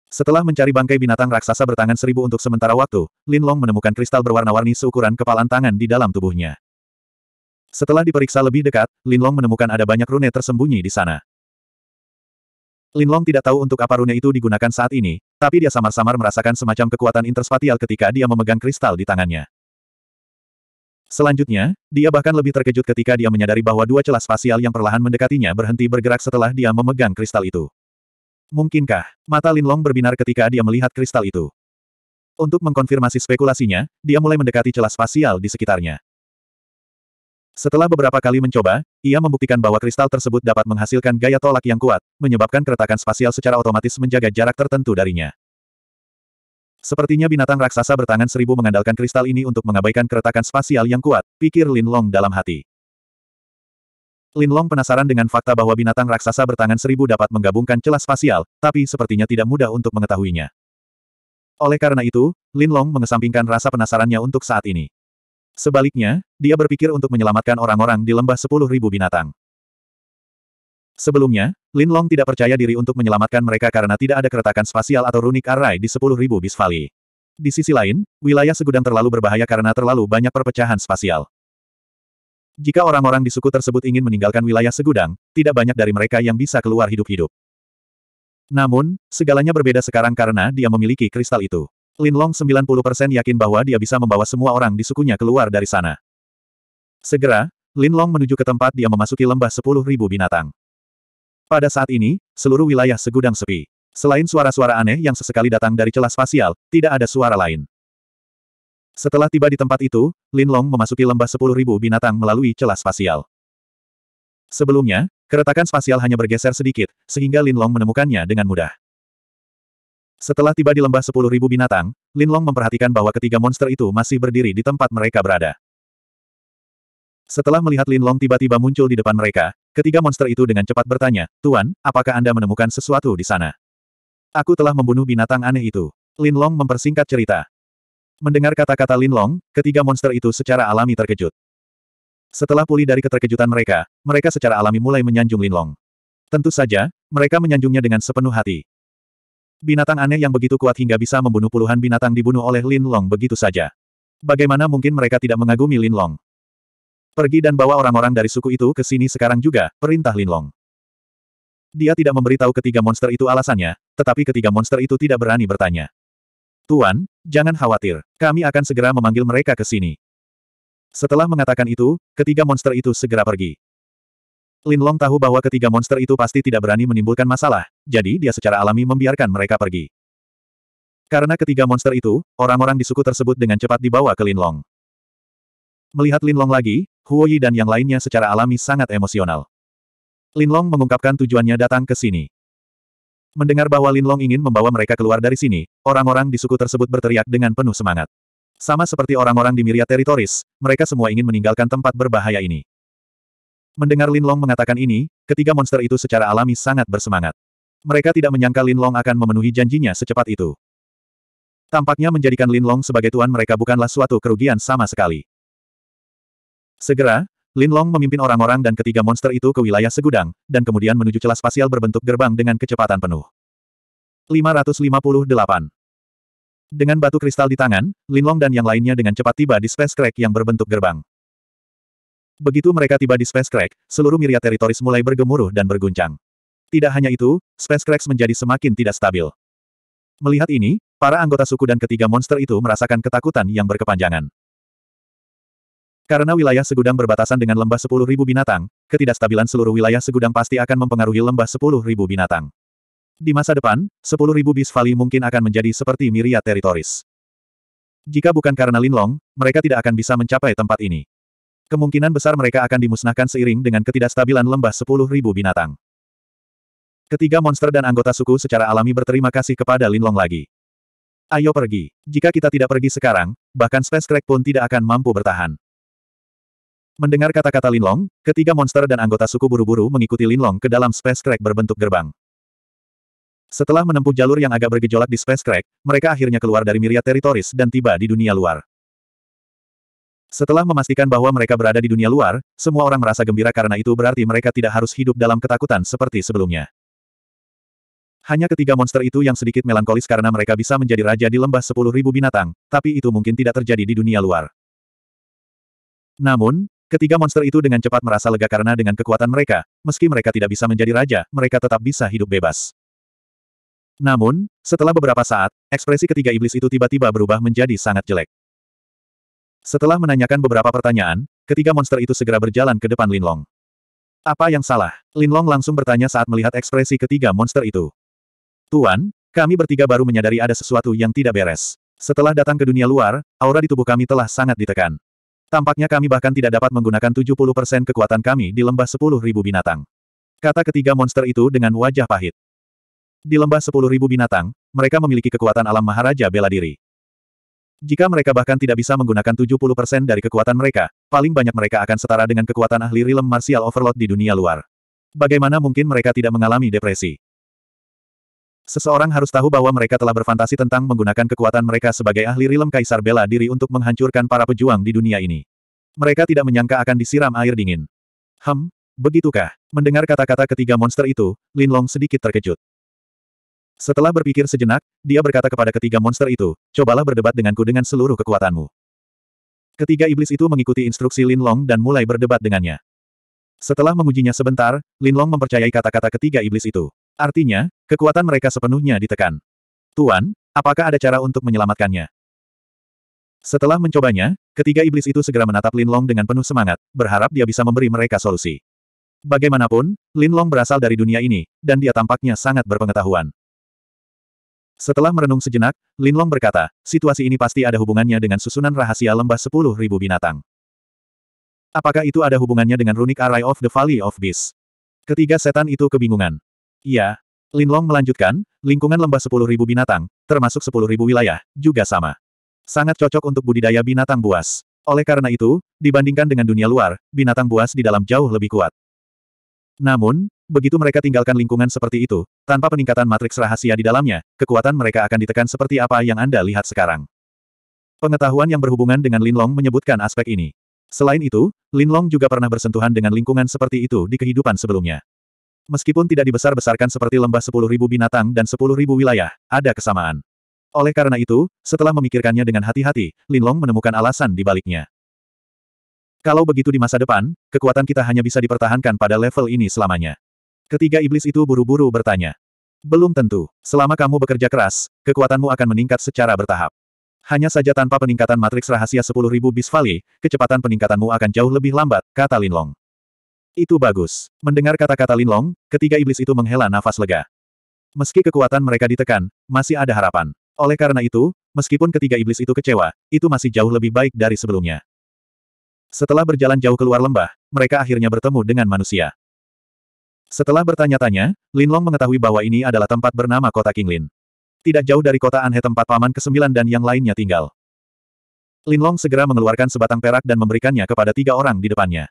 Setelah mencari bangkai binatang raksasa bertangan seribu untuk sementara waktu, Lin Long menemukan kristal berwarna-warni seukuran kepalan tangan di dalam tubuhnya. Setelah diperiksa lebih dekat, Lin Long menemukan ada banyak rune tersembunyi di sana. Lin Long tidak tahu untuk apa rune itu digunakan saat ini, tapi dia samar-samar merasakan semacam kekuatan interspatial ketika dia memegang kristal di tangannya. Selanjutnya, dia bahkan lebih terkejut ketika dia menyadari bahwa dua celah spasial yang perlahan mendekatinya berhenti bergerak setelah dia memegang kristal itu. Mungkinkah? Mata Linlong berbinar ketika dia melihat kristal itu. Untuk mengkonfirmasi spekulasinya, dia mulai mendekati celah spasial di sekitarnya. Setelah beberapa kali mencoba, ia membuktikan bahwa kristal tersebut dapat menghasilkan gaya tolak yang kuat, menyebabkan keretakan spasial secara otomatis menjaga jarak tertentu darinya. Sepertinya binatang raksasa bertangan seribu mengandalkan kristal ini untuk mengabaikan keretakan spasial yang kuat, pikir Lin Long dalam hati. Linlong penasaran dengan fakta bahwa binatang raksasa bertangan seribu dapat menggabungkan celah spasial, tapi sepertinya tidak mudah untuk mengetahuinya. Oleh karena itu, Linlong mengesampingkan rasa penasarannya untuk saat ini. Sebaliknya, dia berpikir untuk menyelamatkan orang-orang di lembah sepuluh ribu binatang. Sebelumnya, Linlong tidak percaya diri untuk menyelamatkan mereka karena tidak ada keretakan spasial atau runik array di sepuluh ribu Bis Di sisi lain, wilayah segudang terlalu berbahaya karena terlalu banyak perpecahan spasial. Jika orang-orang di suku tersebut ingin meninggalkan wilayah segudang, tidak banyak dari mereka yang bisa keluar hidup-hidup. Namun, segalanya berbeda sekarang karena dia memiliki kristal itu. Lin Long 90% yakin bahwa dia bisa membawa semua orang di sukunya keluar dari sana. Segera, Lin Long menuju ke tempat dia memasuki lembah 10.000 binatang. Pada saat ini, seluruh wilayah segudang sepi. Selain suara-suara aneh yang sesekali datang dari celah spasial, tidak ada suara lain. Setelah tiba di tempat itu, Lin Long memasuki lembah sepuluh ribu binatang melalui celah spasial. Sebelumnya, keretakan spasial hanya bergeser sedikit, sehingga Lin Long menemukannya dengan mudah. Setelah tiba di lembah sepuluh ribu binatang, Lin Long memperhatikan bahwa ketiga monster itu masih berdiri di tempat mereka berada. Setelah melihat Lin Long tiba-tiba muncul di depan mereka, ketiga monster itu dengan cepat bertanya, Tuan, apakah Anda menemukan sesuatu di sana? Aku telah membunuh binatang aneh itu. Lin Long mempersingkat cerita. Mendengar kata-kata Lin Long, ketiga monster itu secara alami terkejut. Setelah pulih dari keterkejutan mereka, mereka secara alami mulai menyanjung Lin Long. Tentu saja, mereka menyanjungnya dengan sepenuh hati. Binatang aneh yang begitu kuat hingga bisa membunuh puluhan binatang dibunuh oleh Lin Long begitu saja. Bagaimana mungkin mereka tidak mengagumi Lin Long? Pergi dan bawa orang-orang dari suku itu ke sini sekarang juga, perintah Lin Long. Dia tidak memberitahu ketiga monster itu alasannya, tetapi ketiga monster itu tidak berani bertanya. Tuan, jangan khawatir, kami akan segera memanggil mereka ke sini. Setelah mengatakan itu, ketiga monster itu segera pergi. Lin Long tahu bahwa ketiga monster itu pasti tidak berani menimbulkan masalah, jadi dia secara alami membiarkan mereka pergi. Karena ketiga monster itu, orang-orang di suku tersebut dengan cepat dibawa ke Lin Long. Melihat Lin Long lagi, Huo Yi dan yang lainnya secara alami sangat emosional. Lin Long mengungkapkan tujuannya datang ke sini. Mendengar bahwa Lin Long ingin membawa mereka keluar dari sini, orang-orang di suku tersebut berteriak dengan penuh semangat. Sama seperti orang-orang di Miria Teritoris, mereka semua ingin meninggalkan tempat berbahaya ini. Mendengar Lin Long mengatakan ini, ketiga monster itu secara alami sangat bersemangat. Mereka tidak menyangka Lin Long akan memenuhi janjinya secepat itu. Tampaknya menjadikan Lin Long sebagai tuan mereka bukanlah suatu kerugian sama sekali. Segera, Lin Long memimpin orang-orang dan ketiga monster itu ke wilayah segudang, dan kemudian menuju celah spasial berbentuk gerbang dengan kecepatan penuh. 558 Dengan batu kristal di tangan, Lin Long dan yang lainnya dengan cepat tiba di space crack yang berbentuk gerbang. Begitu mereka tiba di space crack, seluruh miria teritoris mulai bergemuruh dan berguncang. Tidak hanya itu, space cracks menjadi semakin tidak stabil. Melihat ini, para anggota suku dan ketiga monster itu merasakan ketakutan yang berkepanjangan. Karena wilayah segudang berbatasan dengan lembah 10.000 binatang, ketidakstabilan seluruh wilayah segudang pasti akan mempengaruhi lembah 10.000 binatang. Di masa depan, 10.000 bisvali mungkin akan menjadi seperti miria teritoris. Jika bukan karena Linlong, mereka tidak akan bisa mencapai tempat ini. Kemungkinan besar mereka akan dimusnahkan seiring dengan ketidakstabilan lembah 10.000 binatang. Ketiga monster dan anggota suku secara alami berterima kasih kepada Linlong lagi. Ayo pergi. Jika kita tidak pergi sekarang, bahkan Space Crack pun tidak akan mampu bertahan. Mendengar kata-kata Linlong, ketiga monster dan anggota suku buru-buru mengikuti Linlong ke dalam space crack berbentuk gerbang. Setelah menempuh jalur yang agak bergejolak di space crack, mereka akhirnya keluar dari miriat teritoris dan tiba di dunia luar. Setelah memastikan bahwa mereka berada di dunia luar, semua orang merasa gembira karena itu berarti mereka tidak harus hidup dalam ketakutan seperti sebelumnya. Hanya ketiga monster itu yang sedikit melankolis karena mereka bisa menjadi raja di lembah sepuluh ribu binatang, tapi itu mungkin tidak terjadi di dunia luar. Namun, Ketiga monster itu dengan cepat merasa lega karena dengan kekuatan mereka, meski mereka tidak bisa menjadi raja, mereka tetap bisa hidup bebas. Namun, setelah beberapa saat, ekspresi ketiga iblis itu tiba-tiba berubah menjadi sangat jelek. Setelah menanyakan beberapa pertanyaan, ketiga monster itu segera berjalan ke depan Linlong. Apa yang salah? Linlong langsung bertanya saat melihat ekspresi ketiga monster itu. Tuan, kami bertiga baru menyadari ada sesuatu yang tidak beres. Setelah datang ke dunia luar, aura di tubuh kami telah sangat ditekan. Tampaknya kami bahkan tidak dapat menggunakan 70% kekuatan kami di lembah sepuluh ribu binatang. Kata ketiga monster itu dengan wajah pahit. Di lembah sepuluh ribu binatang, mereka memiliki kekuatan alam Maharaja bela diri. Jika mereka bahkan tidak bisa menggunakan 70% dari kekuatan mereka, paling banyak mereka akan setara dengan kekuatan ahli rilem martial overload di dunia luar. Bagaimana mungkin mereka tidak mengalami depresi? Seseorang harus tahu bahwa mereka telah berfantasi tentang menggunakan kekuatan mereka sebagai ahli rilem kaisar bela diri untuk menghancurkan para pejuang di dunia ini. Mereka tidak menyangka akan disiram air dingin. Hem, begitukah? Mendengar kata-kata ketiga monster itu, Lin Long sedikit terkejut. Setelah berpikir sejenak, dia berkata kepada ketiga monster itu, cobalah berdebat denganku dengan seluruh kekuatanmu. Ketiga iblis itu mengikuti instruksi Lin Long dan mulai berdebat dengannya. Setelah mengujinya sebentar, Lin Long mempercayai kata-kata ketiga iblis itu. Artinya, kekuatan mereka sepenuhnya ditekan. Tuan, apakah ada cara untuk menyelamatkannya? Setelah mencobanya, ketiga iblis itu segera menatap Lin Long dengan penuh semangat, berharap dia bisa memberi mereka solusi. Bagaimanapun, Lin Long berasal dari dunia ini, dan dia tampaknya sangat berpengetahuan. Setelah merenung sejenak, Lin Long berkata, situasi ini pasti ada hubungannya dengan susunan rahasia lembah Sepuluh Ribu binatang. Apakah itu ada hubungannya dengan runik Array of the Valley of Beasts? Ketiga setan itu kebingungan. Iya. Linlong melanjutkan, lingkungan lembah sepuluh ribu binatang, termasuk sepuluh ribu wilayah, juga sama. Sangat cocok untuk budidaya binatang buas. Oleh karena itu, dibandingkan dengan dunia luar, binatang buas di dalam jauh lebih kuat. Namun, begitu mereka tinggalkan lingkungan seperti itu, tanpa peningkatan matriks rahasia di dalamnya, kekuatan mereka akan ditekan seperti apa yang Anda lihat sekarang. Pengetahuan yang berhubungan dengan Linlong menyebutkan aspek ini. Selain itu, Linlong juga pernah bersentuhan dengan lingkungan seperti itu di kehidupan sebelumnya. Meskipun tidak dibesar-besarkan seperti lembah 10.000 binatang dan 10.000 wilayah, ada kesamaan. Oleh karena itu, setelah memikirkannya dengan hati-hati, Linlong menemukan alasan di baliknya. Kalau begitu di masa depan, kekuatan kita hanya bisa dipertahankan pada level ini selamanya. Ketiga iblis itu buru-buru bertanya. Belum tentu. Selama kamu bekerja keras, kekuatanmu akan meningkat secara bertahap. Hanya saja tanpa peningkatan matriks rahasia 10.000 bis valley, kecepatan peningkatanmu akan jauh lebih lambat, kata Linlong. Itu bagus. Mendengar kata-kata Linlong, ketiga iblis itu menghela nafas lega. Meski kekuatan mereka ditekan, masih ada harapan. Oleh karena itu, meskipun ketiga iblis itu kecewa, itu masih jauh lebih baik dari sebelumnya. Setelah berjalan jauh keluar lembah, mereka akhirnya bertemu dengan manusia. Setelah bertanya-tanya, Linlong mengetahui bahwa ini adalah tempat bernama kota Kinglin. Tidak jauh dari kota Anhe tempat paman ke-9 dan yang lainnya tinggal. Linlong segera mengeluarkan sebatang perak dan memberikannya kepada tiga orang di depannya.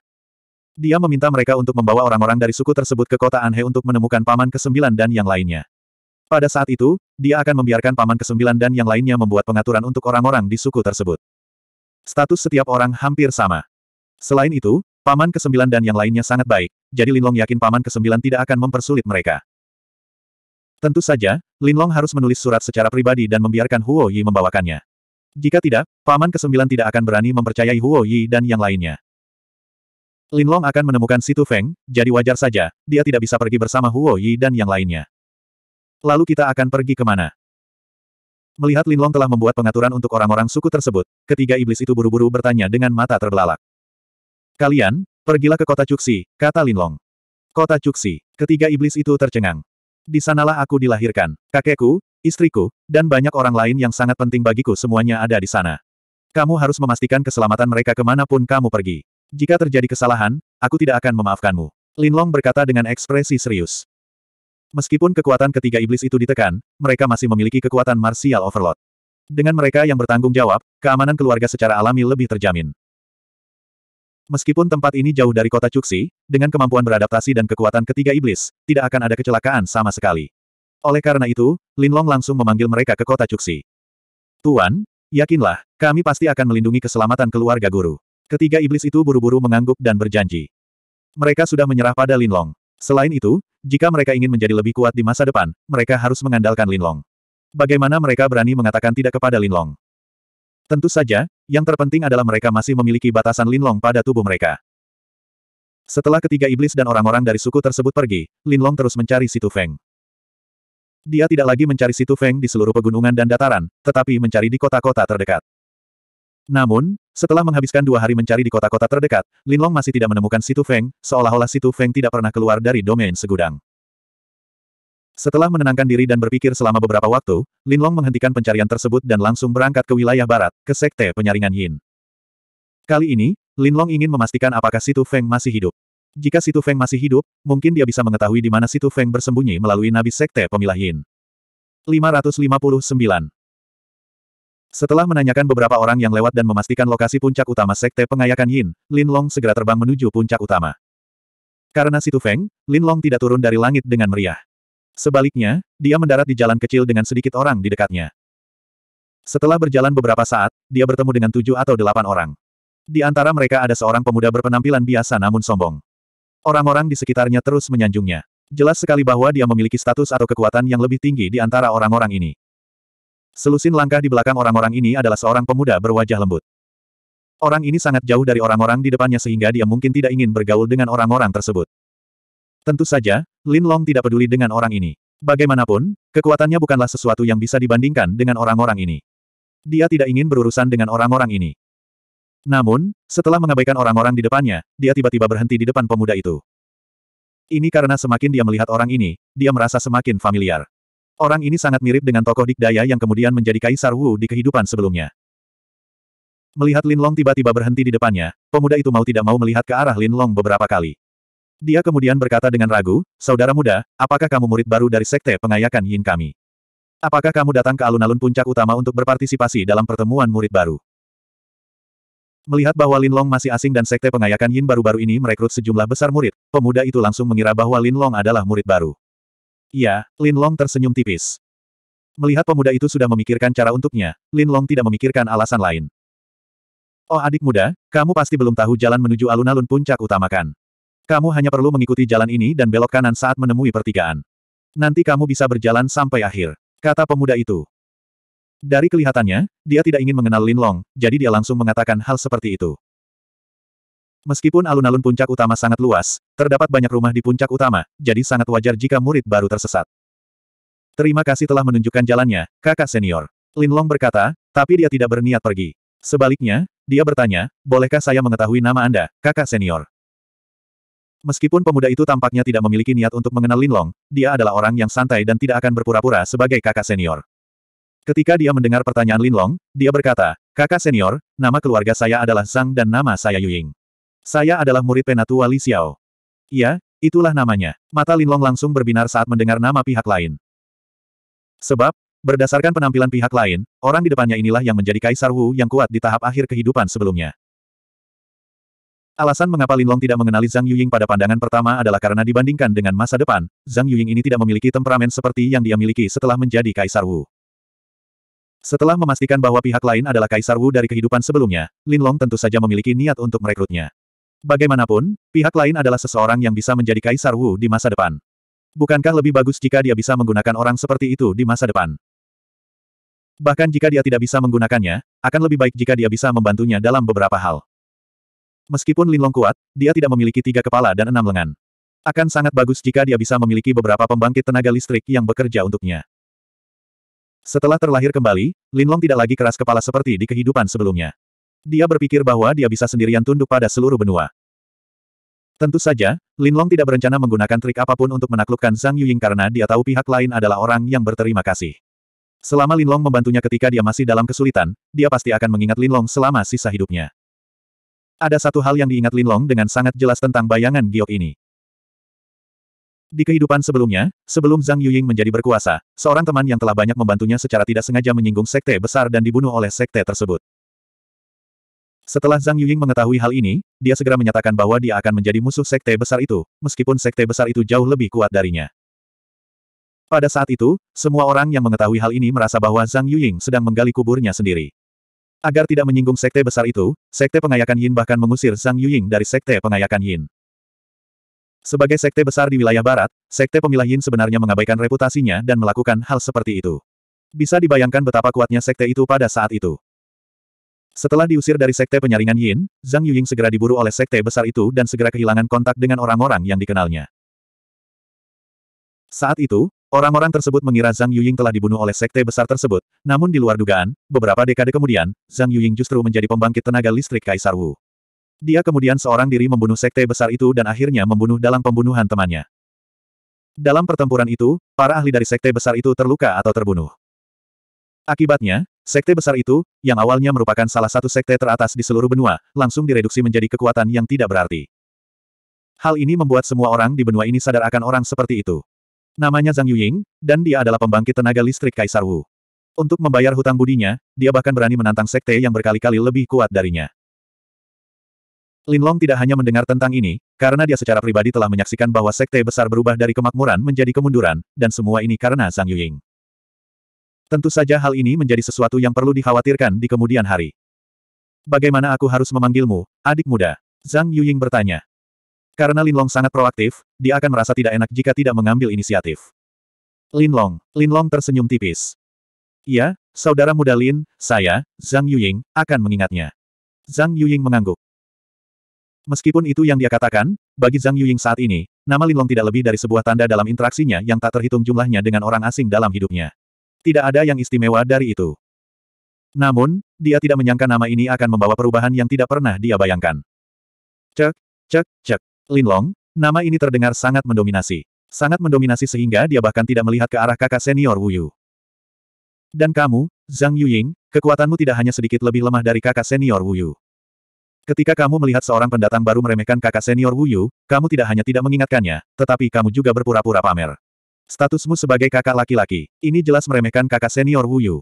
Dia meminta mereka untuk membawa orang-orang dari suku tersebut ke kota Anhe untuk menemukan paman ke-9 dan yang lainnya. Pada saat itu, dia akan membiarkan paman ke-9 dan yang lainnya membuat pengaturan untuk orang-orang di suku tersebut. Status setiap orang hampir sama. Selain itu, paman ke-9 dan yang lainnya sangat baik, jadi Linlong yakin paman ke-9 tidak akan mempersulit mereka. Tentu saja, Linlong harus menulis surat secara pribadi dan membiarkan Huo Yi membawakannya. Jika tidak, paman ke-9 tidak akan berani mempercayai Huo Yi dan yang lainnya. Linlong akan menemukan Situ Feng, jadi wajar saja, dia tidak bisa pergi bersama Huo Yi dan yang lainnya. Lalu kita akan pergi kemana? Melihat Linlong telah membuat pengaturan untuk orang-orang suku tersebut, ketiga iblis itu buru-buru bertanya dengan mata terbelalak. Kalian, pergilah ke kota Cuksi, kata Linlong. Kota Cuksi, ketiga iblis itu tercengang. Di sanalah aku dilahirkan. Kakekku, istriku, dan banyak orang lain yang sangat penting bagiku semuanya ada di sana. Kamu harus memastikan keselamatan mereka kemanapun kamu pergi. Jika terjadi kesalahan, aku tidak akan memaafkanmu. Lin Long berkata dengan ekspresi serius. Meskipun kekuatan ketiga iblis itu ditekan, mereka masih memiliki kekuatan martial overload. Dengan mereka yang bertanggung jawab, keamanan keluarga secara alami lebih terjamin. Meskipun tempat ini jauh dari kota Cuxi, dengan kemampuan beradaptasi dan kekuatan ketiga iblis, tidak akan ada kecelakaan sama sekali. Oleh karena itu, Lin Long langsung memanggil mereka ke kota Cuxi. Tuan, yakinlah, kami pasti akan melindungi keselamatan keluarga guru. Ketiga iblis itu buru-buru mengangguk dan berjanji. Mereka sudah menyerah pada Linlong. Selain itu, jika mereka ingin menjadi lebih kuat di masa depan, mereka harus mengandalkan Linlong. Bagaimana mereka berani mengatakan tidak kepada Linlong? Tentu saja, yang terpenting adalah mereka masih memiliki batasan Linlong pada tubuh mereka. Setelah ketiga iblis dan orang-orang dari suku tersebut pergi, Linlong terus mencari Situ Feng. Dia tidak lagi mencari Situ Feng di seluruh pegunungan dan dataran, tetapi mencari di kota-kota terdekat. Namun, setelah menghabiskan dua hari mencari di kota-kota terdekat, Linlong masih tidak menemukan Situ Feng, seolah-olah Situ Feng tidak pernah keluar dari domain segudang. Setelah menenangkan diri dan berpikir selama beberapa waktu, Linlong menghentikan pencarian tersebut dan langsung berangkat ke wilayah barat, ke sekte penyaringan Yin. Kali ini, Linlong ingin memastikan apakah Situ Feng masih hidup. Jika Situ Feng masih hidup, mungkin dia bisa mengetahui di mana Situ Feng bersembunyi melalui nabi sekte pemilah Yin. 559 setelah menanyakan beberapa orang yang lewat dan memastikan lokasi puncak utama Sekte Pengayakan Yin, Lin Long segera terbang menuju puncak utama. Karena situ Feng, Lin Long tidak turun dari langit dengan meriah. Sebaliknya, dia mendarat di jalan kecil dengan sedikit orang di dekatnya. Setelah berjalan beberapa saat, dia bertemu dengan tujuh atau delapan orang. Di antara mereka ada seorang pemuda berpenampilan biasa namun sombong. Orang-orang di sekitarnya terus menyanjungnya. Jelas sekali bahwa dia memiliki status atau kekuatan yang lebih tinggi di antara orang-orang ini. Selusin langkah di belakang orang-orang ini adalah seorang pemuda berwajah lembut. Orang ini sangat jauh dari orang-orang di depannya sehingga dia mungkin tidak ingin bergaul dengan orang-orang tersebut. Tentu saja, Lin Long tidak peduli dengan orang ini. Bagaimanapun, kekuatannya bukanlah sesuatu yang bisa dibandingkan dengan orang-orang ini. Dia tidak ingin berurusan dengan orang-orang ini. Namun, setelah mengabaikan orang-orang di depannya, dia tiba-tiba berhenti di depan pemuda itu. Ini karena semakin dia melihat orang ini, dia merasa semakin familiar. Orang ini sangat mirip dengan tokoh dikdaya yang kemudian menjadi Kaisar Wu di kehidupan sebelumnya. Melihat Lin Long tiba-tiba berhenti di depannya, pemuda itu mau tidak mau melihat ke arah Lin Long beberapa kali. Dia kemudian berkata dengan ragu, Saudara muda, apakah kamu murid baru dari sekte pengayakan Yin kami? Apakah kamu datang ke alun-alun puncak utama untuk berpartisipasi dalam pertemuan murid baru? Melihat bahwa Lin Long masih asing dan sekte pengayakan Yin baru-baru ini merekrut sejumlah besar murid, pemuda itu langsung mengira bahwa Lin Long adalah murid baru. Iya, Lin Long tersenyum tipis. Melihat pemuda itu sudah memikirkan cara untuknya, Lin Long tidak memikirkan alasan lain. Oh adik muda, kamu pasti belum tahu jalan menuju alun-alun puncak utamakan. Kamu hanya perlu mengikuti jalan ini dan belok kanan saat menemui pertigaan. Nanti kamu bisa berjalan sampai akhir, kata pemuda itu. Dari kelihatannya, dia tidak ingin mengenal Lin Long, jadi dia langsung mengatakan hal seperti itu. Meskipun alun-alun puncak utama sangat luas, terdapat banyak rumah di puncak utama, jadi sangat wajar jika murid baru tersesat. Terima kasih telah menunjukkan jalannya, kakak senior. Lin Long berkata, tapi dia tidak berniat pergi. Sebaliknya, dia bertanya, bolehkah saya mengetahui nama Anda, kakak senior? Meskipun pemuda itu tampaknya tidak memiliki niat untuk mengenal Lin Long, dia adalah orang yang santai dan tidak akan berpura-pura sebagai kakak senior. Ketika dia mendengar pertanyaan Lin Long, dia berkata, kakak senior, nama keluarga saya adalah Zhang dan nama saya Yuying. Saya adalah murid Penatua Li Xiao. Ya, itulah namanya. Mata Linlong langsung berbinar saat mendengar nama pihak lain. Sebab, berdasarkan penampilan pihak lain, orang di depannya inilah yang menjadi Kaisar Wu yang kuat di tahap akhir kehidupan sebelumnya. Alasan mengapa Linlong tidak mengenali Zhang Yuying pada pandangan pertama adalah karena dibandingkan dengan masa depan, Zhang Yuying ini tidak memiliki temperamen seperti yang dia miliki setelah menjadi Kaisar Wu. Setelah memastikan bahwa pihak lain adalah Kaisar Wu dari kehidupan sebelumnya, Linlong tentu saja memiliki niat untuk merekrutnya. Bagaimanapun, pihak lain adalah seseorang yang bisa menjadi Kaisar Wu di masa depan. Bukankah lebih bagus jika dia bisa menggunakan orang seperti itu di masa depan? Bahkan jika dia tidak bisa menggunakannya, akan lebih baik jika dia bisa membantunya dalam beberapa hal. Meskipun Linlong kuat, dia tidak memiliki tiga kepala dan enam lengan. Akan sangat bagus jika dia bisa memiliki beberapa pembangkit tenaga listrik yang bekerja untuknya. Setelah terlahir kembali, Linlong tidak lagi keras kepala seperti di kehidupan sebelumnya. Dia berpikir bahwa dia bisa sendirian tunduk pada seluruh benua. Tentu saja, Linlong tidak berencana menggunakan trik apapun untuk menaklukkan Zhang Yuying karena dia tahu pihak lain adalah orang yang berterima kasih. Selama Linlong membantunya ketika dia masih dalam kesulitan, dia pasti akan mengingat Linlong selama sisa hidupnya. Ada satu hal yang diingat Linlong dengan sangat jelas tentang bayangan giok ini. Di kehidupan sebelumnya, sebelum Zhang Yuying menjadi berkuasa, seorang teman yang telah banyak membantunya secara tidak sengaja menyinggung sekte besar dan dibunuh oleh sekte tersebut. Setelah Zhang Yuying mengetahui hal ini, dia segera menyatakan bahwa dia akan menjadi musuh sekte besar itu, meskipun sekte besar itu jauh lebih kuat darinya. Pada saat itu, semua orang yang mengetahui hal ini merasa bahwa Zhang Yuying sedang menggali kuburnya sendiri. Agar tidak menyinggung sekte besar itu, sekte pengayakan Yin bahkan mengusir Zhang Yuying dari sekte pengayakan Yin. Sebagai sekte besar di wilayah barat, sekte pemilah Yin sebenarnya mengabaikan reputasinya dan melakukan hal seperti itu. Bisa dibayangkan betapa kuatnya sekte itu pada saat itu. Setelah diusir dari sekte penyaringan Yin, Zhang Yuying segera diburu oleh sekte besar itu dan segera kehilangan kontak dengan orang-orang yang dikenalnya. Saat itu, orang-orang tersebut mengira Zhang Yuying telah dibunuh oleh sekte besar tersebut, namun di luar dugaan, beberapa dekade kemudian, Zhang Yuying justru menjadi pembangkit tenaga listrik Kaisar Wu. Dia kemudian seorang diri membunuh sekte besar itu dan akhirnya membunuh dalam pembunuhan temannya. Dalam pertempuran itu, para ahli dari sekte besar itu terluka atau terbunuh. Akibatnya, Sekte besar itu, yang awalnya merupakan salah satu sekte teratas di seluruh benua, langsung direduksi menjadi kekuatan yang tidak berarti. Hal ini membuat semua orang di benua ini sadar akan orang seperti itu. Namanya Zhang Yuying, dan dia adalah pembangkit tenaga listrik Kaisar Wu. Untuk membayar hutang budinya, dia bahkan berani menantang sekte yang berkali-kali lebih kuat darinya. Linlong tidak hanya mendengar tentang ini, karena dia secara pribadi telah menyaksikan bahwa sekte besar berubah dari kemakmuran menjadi kemunduran, dan semua ini karena Zhang Yuying. Tentu saja hal ini menjadi sesuatu yang perlu dikhawatirkan di kemudian hari. Bagaimana aku harus memanggilmu, adik muda? Zhang Yuying bertanya. Karena Linlong sangat proaktif, dia akan merasa tidak enak jika tidak mengambil inisiatif. Linlong, Linlong tersenyum tipis. Iya, saudara muda Lin, saya, Zhang Yuying, akan mengingatnya. Zhang Yuying mengangguk. Meskipun itu yang dia katakan, bagi Zhang Yuying saat ini, nama Linlong tidak lebih dari sebuah tanda dalam interaksinya yang tak terhitung jumlahnya dengan orang asing dalam hidupnya. Tidak ada yang istimewa dari itu. Namun, dia tidak menyangka nama ini akan membawa perubahan yang tidak pernah dia bayangkan. Cek, cek, cek. Linlong, nama ini terdengar sangat mendominasi. Sangat mendominasi sehingga dia bahkan tidak melihat ke arah kakak senior Wuyu. Dan kamu, Zhang Yuying, kekuatanmu tidak hanya sedikit lebih lemah dari kakak senior Wuyu. Ketika kamu melihat seorang pendatang baru meremehkan kakak senior Wuyu, kamu tidak hanya tidak mengingatkannya, tetapi kamu juga berpura-pura pamer. Statusmu sebagai kakak laki-laki, ini jelas meremehkan kakak senior Wu Yu.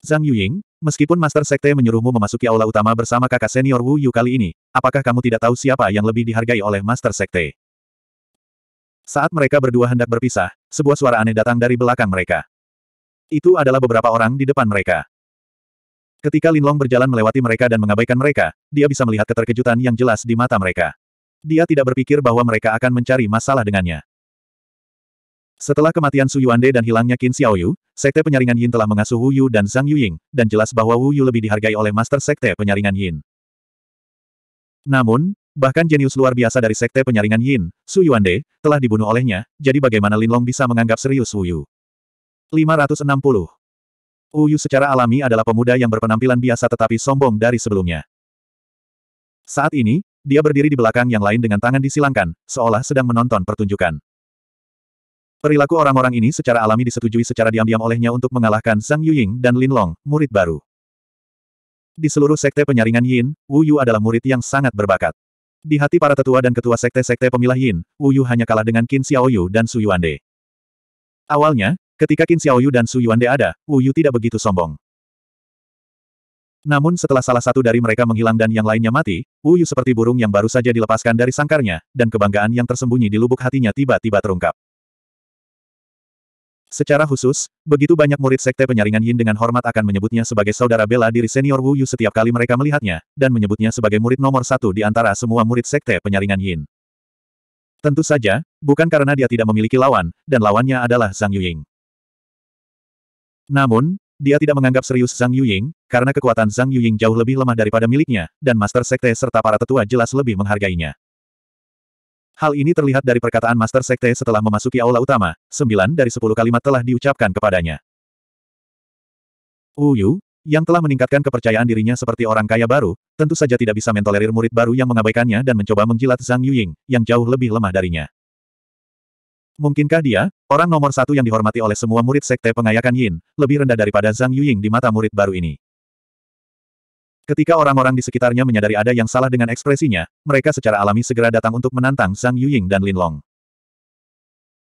Zhang Yuying, meskipun Master Sekte menyuruhmu memasuki aula utama bersama kakak senior Wu Yu kali ini, apakah kamu tidak tahu siapa yang lebih dihargai oleh Master Sekte? Saat mereka berdua hendak berpisah, sebuah suara aneh datang dari belakang mereka. Itu adalah beberapa orang di depan mereka. Ketika Linlong berjalan melewati mereka dan mengabaikan mereka, dia bisa melihat keterkejutan yang jelas di mata mereka. Dia tidak berpikir bahwa mereka akan mencari masalah dengannya. Setelah kematian Su Yuande dan hilangnya Qin Xiaoyu, Sekte Penyaringan Yin telah mengasuh Wu Yu dan Zhang Yuying, dan jelas bahwa Wu Yu lebih dihargai oleh Master Sekte Penyaringan Yin. Namun, bahkan jenius luar biasa dari Sekte Penyaringan Yin, Su Yuande, telah dibunuh olehnya, jadi bagaimana Lin Long bisa menganggap serius Wu Yu? 560. Wu Yu secara alami adalah pemuda yang berpenampilan biasa tetapi sombong dari sebelumnya. Saat ini, dia berdiri di belakang yang lain dengan tangan disilangkan, seolah sedang menonton pertunjukan. Perilaku orang-orang ini secara alami disetujui secara diam-diam olehnya untuk mengalahkan Zhang Yuying dan Lin Long, murid baru. Di seluruh sekte penyaringan Yin, Wu Yu adalah murid yang sangat berbakat. Di hati para tetua dan ketua sekte-sekte pemilah Yin, Wu Yu hanya kalah dengan Qin Xiaoyu dan Su Yuande. Awalnya, ketika Qin Xiaoyu dan Su Yuande ada, Wu Yu tidak begitu sombong. Namun setelah salah satu dari mereka menghilang dan yang lainnya mati, Wu Yu seperti burung yang baru saja dilepaskan dari sangkarnya, dan kebanggaan yang tersembunyi di lubuk hatinya tiba-tiba terungkap. Secara khusus, begitu banyak murid sekte penyaringan Yin dengan hormat akan menyebutnya sebagai saudara bela diri senior Wu Yu setiap kali mereka melihatnya, dan menyebutnya sebagai murid nomor satu di antara semua murid sekte penyaringan Yin. Tentu saja, bukan karena dia tidak memiliki lawan, dan lawannya adalah Zhang Yuying. Namun, dia tidak menganggap serius Zhang Yuying, karena kekuatan Zhang Yuying jauh lebih lemah daripada miliknya, dan Master Sekte serta para tetua jelas lebih menghargainya. Hal ini terlihat dari perkataan Master Sekte setelah memasuki aula utama, sembilan dari sepuluh kalimat telah diucapkan kepadanya. Uyu, yang telah meningkatkan kepercayaan dirinya seperti orang kaya baru, tentu saja tidak bisa mentolerir murid baru yang mengabaikannya dan mencoba menjilat Zhang Yuying, yang jauh lebih lemah darinya. Mungkinkah dia, orang nomor satu yang dihormati oleh semua murid Sekte Pengayakan Yin, lebih rendah daripada Zhang Yuying di mata murid baru ini? Ketika orang-orang di sekitarnya menyadari ada yang salah dengan ekspresinya, mereka secara alami segera datang untuk menantang Zhang Yuying dan Lin Long.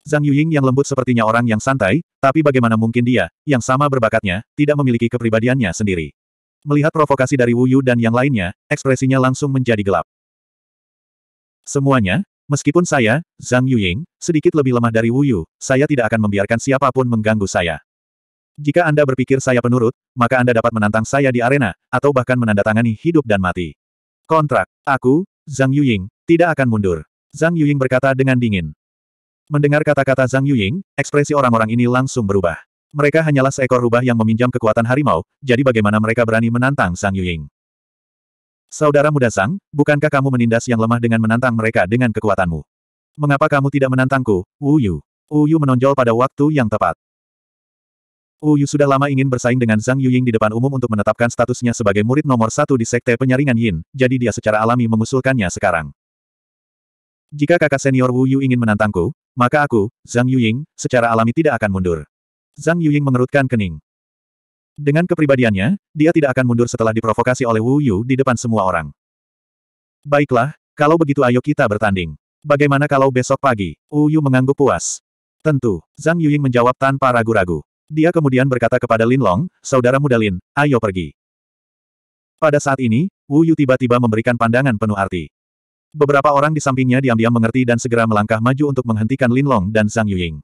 Zhang Yuying yang lembut sepertinya orang yang santai, tapi bagaimana mungkin dia, yang sama berbakatnya, tidak memiliki kepribadiannya sendiri. Melihat provokasi dari Wu Yu dan yang lainnya, ekspresinya langsung menjadi gelap. Semuanya, meskipun saya, Zhang Yuying, sedikit lebih lemah dari Wu Yu, saya tidak akan membiarkan siapapun mengganggu saya. Jika Anda berpikir saya penurut, maka Anda dapat menantang saya di arena, atau bahkan menandatangani hidup dan mati. Kontrak, aku, Zhang Yuying, tidak akan mundur. Zhang Yuying berkata dengan dingin. Mendengar kata-kata Zhang Yuying, ekspresi orang-orang ini langsung berubah. Mereka hanyalah seekor rubah yang meminjam kekuatan harimau, jadi bagaimana mereka berani menantang Zhang Yuying? Saudara muda Zhang, bukankah kamu menindas yang lemah dengan menantang mereka dengan kekuatanmu? Mengapa kamu tidak menantangku, Wu Yu? Wu Yu menonjol pada waktu yang tepat. Wu Yu sudah lama ingin bersaing dengan Zhang Yuying di depan umum untuk menetapkan statusnya sebagai murid nomor satu di Sekte Penyaringan Yin, jadi dia secara alami mengusulkannya sekarang. Jika kakak senior Wu Yu ingin menantangku, maka aku, Zhang Yuying, secara alami tidak akan mundur. Zhang Yuying mengerutkan kening. Dengan kepribadiannya, dia tidak akan mundur setelah diprovokasi oleh Wu Yu di depan semua orang. Baiklah, kalau begitu ayo kita bertanding. Bagaimana kalau besok pagi? Wu Yu mengangguk puas. Tentu, Zhang Yuying menjawab tanpa ragu-ragu. Dia kemudian berkata kepada Lin Long, saudara muda Lin, ayo pergi. Pada saat ini, Wu Yu tiba-tiba memberikan pandangan penuh arti. Beberapa orang di sampingnya diam-diam mengerti dan segera melangkah maju untuk menghentikan Lin Long dan Zhang Yuying.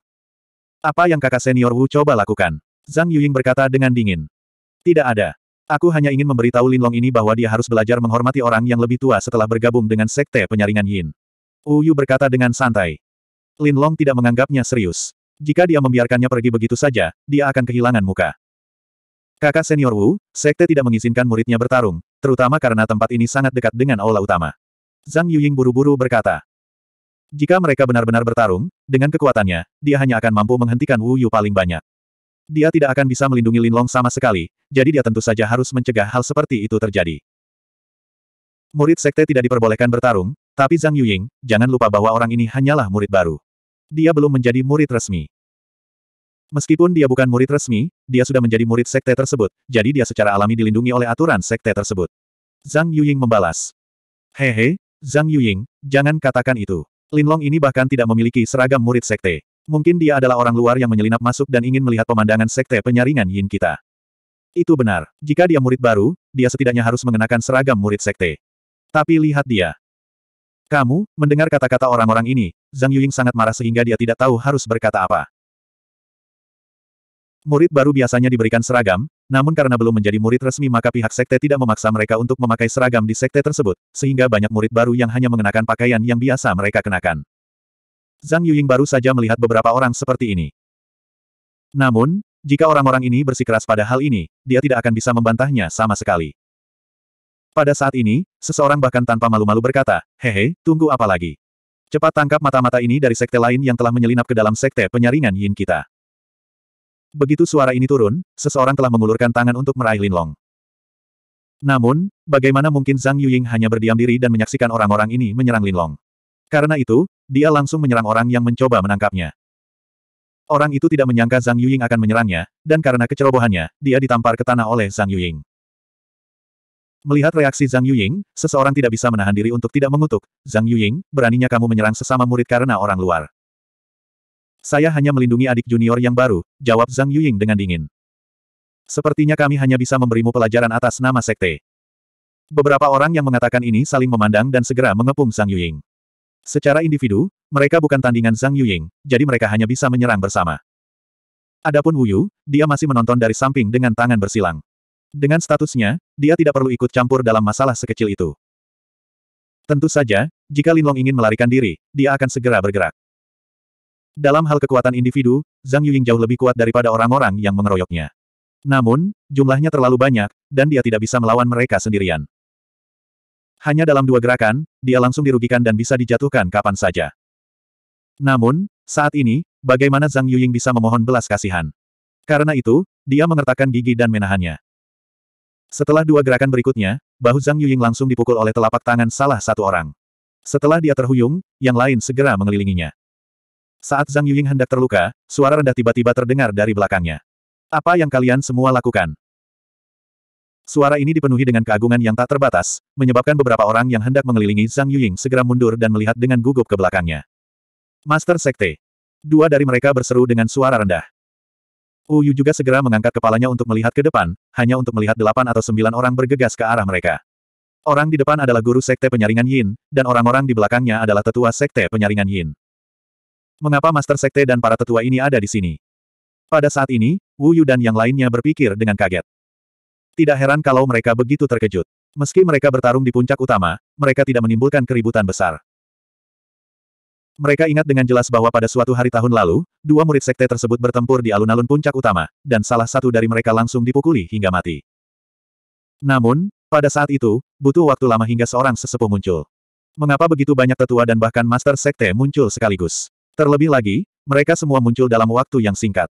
Apa yang kakak senior Wu coba lakukan? Zhang Yuying berkata dengan dingin. Tidak ada. Aku hanya ingin memberitahu Lin Long ini bahwa dia harus belajar menghormati orang yang lebih tua setelah bergabung dengan sekte penyaringan Yin. Wu Yu berkata dengan santai. Lin Long tidak menganggapnya serius. Jika dia membiarkannya pergi begitu saja, dia akan kehilangan muka. Kakak senior Wu, sekte tidak mengizinkan muridnya bertarung, terutama karena tempat ini sangat dekat dengan aula utama. Zhang Yuying buru-buru berkata. Jika mereka benar-benar bertarung, dengan kekuatannya, dia hanya akan mampu menghentikan Wu Yu paling banyak. Dia tidak akan bisa melindungi Lin Long sama sekali, jadi dia tentu saja harus mencegah hal seperti itu terjadi. Murid sekte tidak diperbolehkan bertarung, tapi Zhang Yuying, jangan lupa bahwa orang ini hanyalah murid baru. Dia belum menjadi murid resmi. Meskipun dia bukan murid resmi, dia sudah menjadi murid sekte tersebut, jadi dia secara alami dilindungi oleh aturan sekte tersebut. Zhang Yuying membalas. Hehe, Zhang Yuying, jangan katakan itu. Linlong ini bahkan tidak memiliki seragam murid sekte. Mungkin dia adalah orang luar yang menyelinap masuk dan ingin melihat pemandangan sekte penyaringan Yin kita. Itu benar. Jika dia murid baru, dia setidaknya harus mengenakan seragam murid sekte. Tapi lihat dia. Kamu, mendengar kata-kata orang-orang ini, Zhang Yuying sangat marah sehingga dia tidak tahu harus berkata apa. Murid baru biasanya diberikan seragam, namun karena belum menjadi murid resmi maka pihak sekte tidak memaksa mereka untuk memakai seragam di sekte tersebut, sehingga banyak murid baru yang hanya mengenakan pakaian yang biasa mereka kenakan. Zhang Yuying baru saja melihat beberapa orang seperti ini. Namun, jika orang-orang ini bersikeras pada hal ini, dia tidak akan bisa membantahnya sama sekali. Pada saat ini, seseorang bahkan tanpa malu-malu berkata, hehe, tunggu apa lagi? Cepat tangkap mata-mata ini dari sekte lain yang telah menyelinap ke dalam sekte penyaringan yin kita. Begitu suara ini turun, seseorang telah mengulurkan tangan untuk meraih Linlong. Namun, bagaimana mungkin Zhang Yuying hanya berdiam diri dan menyaksikan orang-orang ini menyerang Linlong? Karena itu, dia langsung menyerang orang yang mencoba menangkapnya. Orang itu tidak menyangka Zhang Yuying akan menyerangnya, dan karena kecerobohannya, dia ditampar ke tanah oleh Zhang Yuying. Melihat reaksi Zhang Yuying, seseorang tidak bisa menahan diri untuk tidak mengutuk, Zhang Yuying, beraninya kamu menyerang sesama murid karena orang luar. Saya hanya melindungi adik junior yang baru, jawab Zhang Yuying dengan dingin. Sepertinya kami hanya bisa memberimu pelajaran atas nama sekte. Beberapa orang yang mengatakan ini saling memandang dan segera mengepung Zhang Yuying. Secara individu, mereka bukan tandingan Zhang Yuying, jadi mereka hanya bisa menyerang bersama. Adapun Wu Yu, dia masih menonton dari samping dengan tangan bersilang. Dengan statusnya, dia tidak perlu ikut campur dalam masalah sekecil itu. Tentu saja, jika Lin Long ingin melarikan diri, dia akan segera bergerak. Dalam hal kekuatan individu, Zhang Yuying jauh lebih kuat daripada orang-orang yang mengeroyoknya. Namun, jumlahnya terlalu banyak, dan dia tidak bisa melawan mereka sendirian. Hanya dalam dua gerakan, dia langsung dirugikan dan bisa dijatuhkan kapan saja. Namun, saat ini, bagaimana Zhang Yuying bisa memohon belas kasihan? Karena itu, dia mengertakkan gigi dan menahannya. Setelah dua gerakan berikutnya, bahu Zhang Yuying langsung dipukul oleh telapak tangan salah satu orang. Setelah dia terhuyung, yang lain segera mengelilinginya. Saat Zhang Yuying hendak terluka, suara rendah tiba-tiba terdengar dari belakangnya. Apa yang kalian semua lakukan? Suara ini dipenuhi dengan keagungan yang tak terbatas, menyebabkan beberapa orang yang hendak mengelilingi Zhang Yuying segera mundur dan melihat dengan gugup ke belakangnya. Master Sekte. Dua dari mereka berseru dengan suara rendah. Uyu juga segera mengangkat kepalanya untuk melihat ke depan, hanya untuk melihat delapan atau sembilan orang bergegas ke arah mereka. Orang di depan adalah guru Sekte Penyaringan Yin, dan orang-orang di belakangnya adalah tetua Sekte Penyaringan Yin. Mengapa Master Sekte dan para tetua ini ada di sini? Pada saat ini, Wu Yu dan yang lainnya berpikir dengan kaget. Tidak heran kalau mereka begitu terkejut. Meski mereka bertarung di puncak utama, mereka tidak menimbulkan keributan besar. Mereka ingat dengan jelas bahwa pada suatu hari tahun lalu, dua murid sekte tersebut bertempur di alun-alun puncak utama, dan salah satu dari mereka langsung dipukuli hingga mati. Namun, pada saat itu, butuh waktu lama hingga seorang sesepuh muncul. Mengapa begitu banyak tetua dan bahkan master sekte muncul sekaligus? Terlebih lagi, mereka semua muncul dalam waktu yang singkat.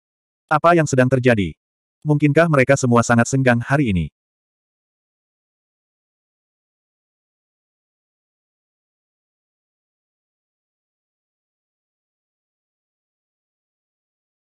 Apa yang sedang terjadi? Mungkinkah mereka semua sangat senggang hari ini?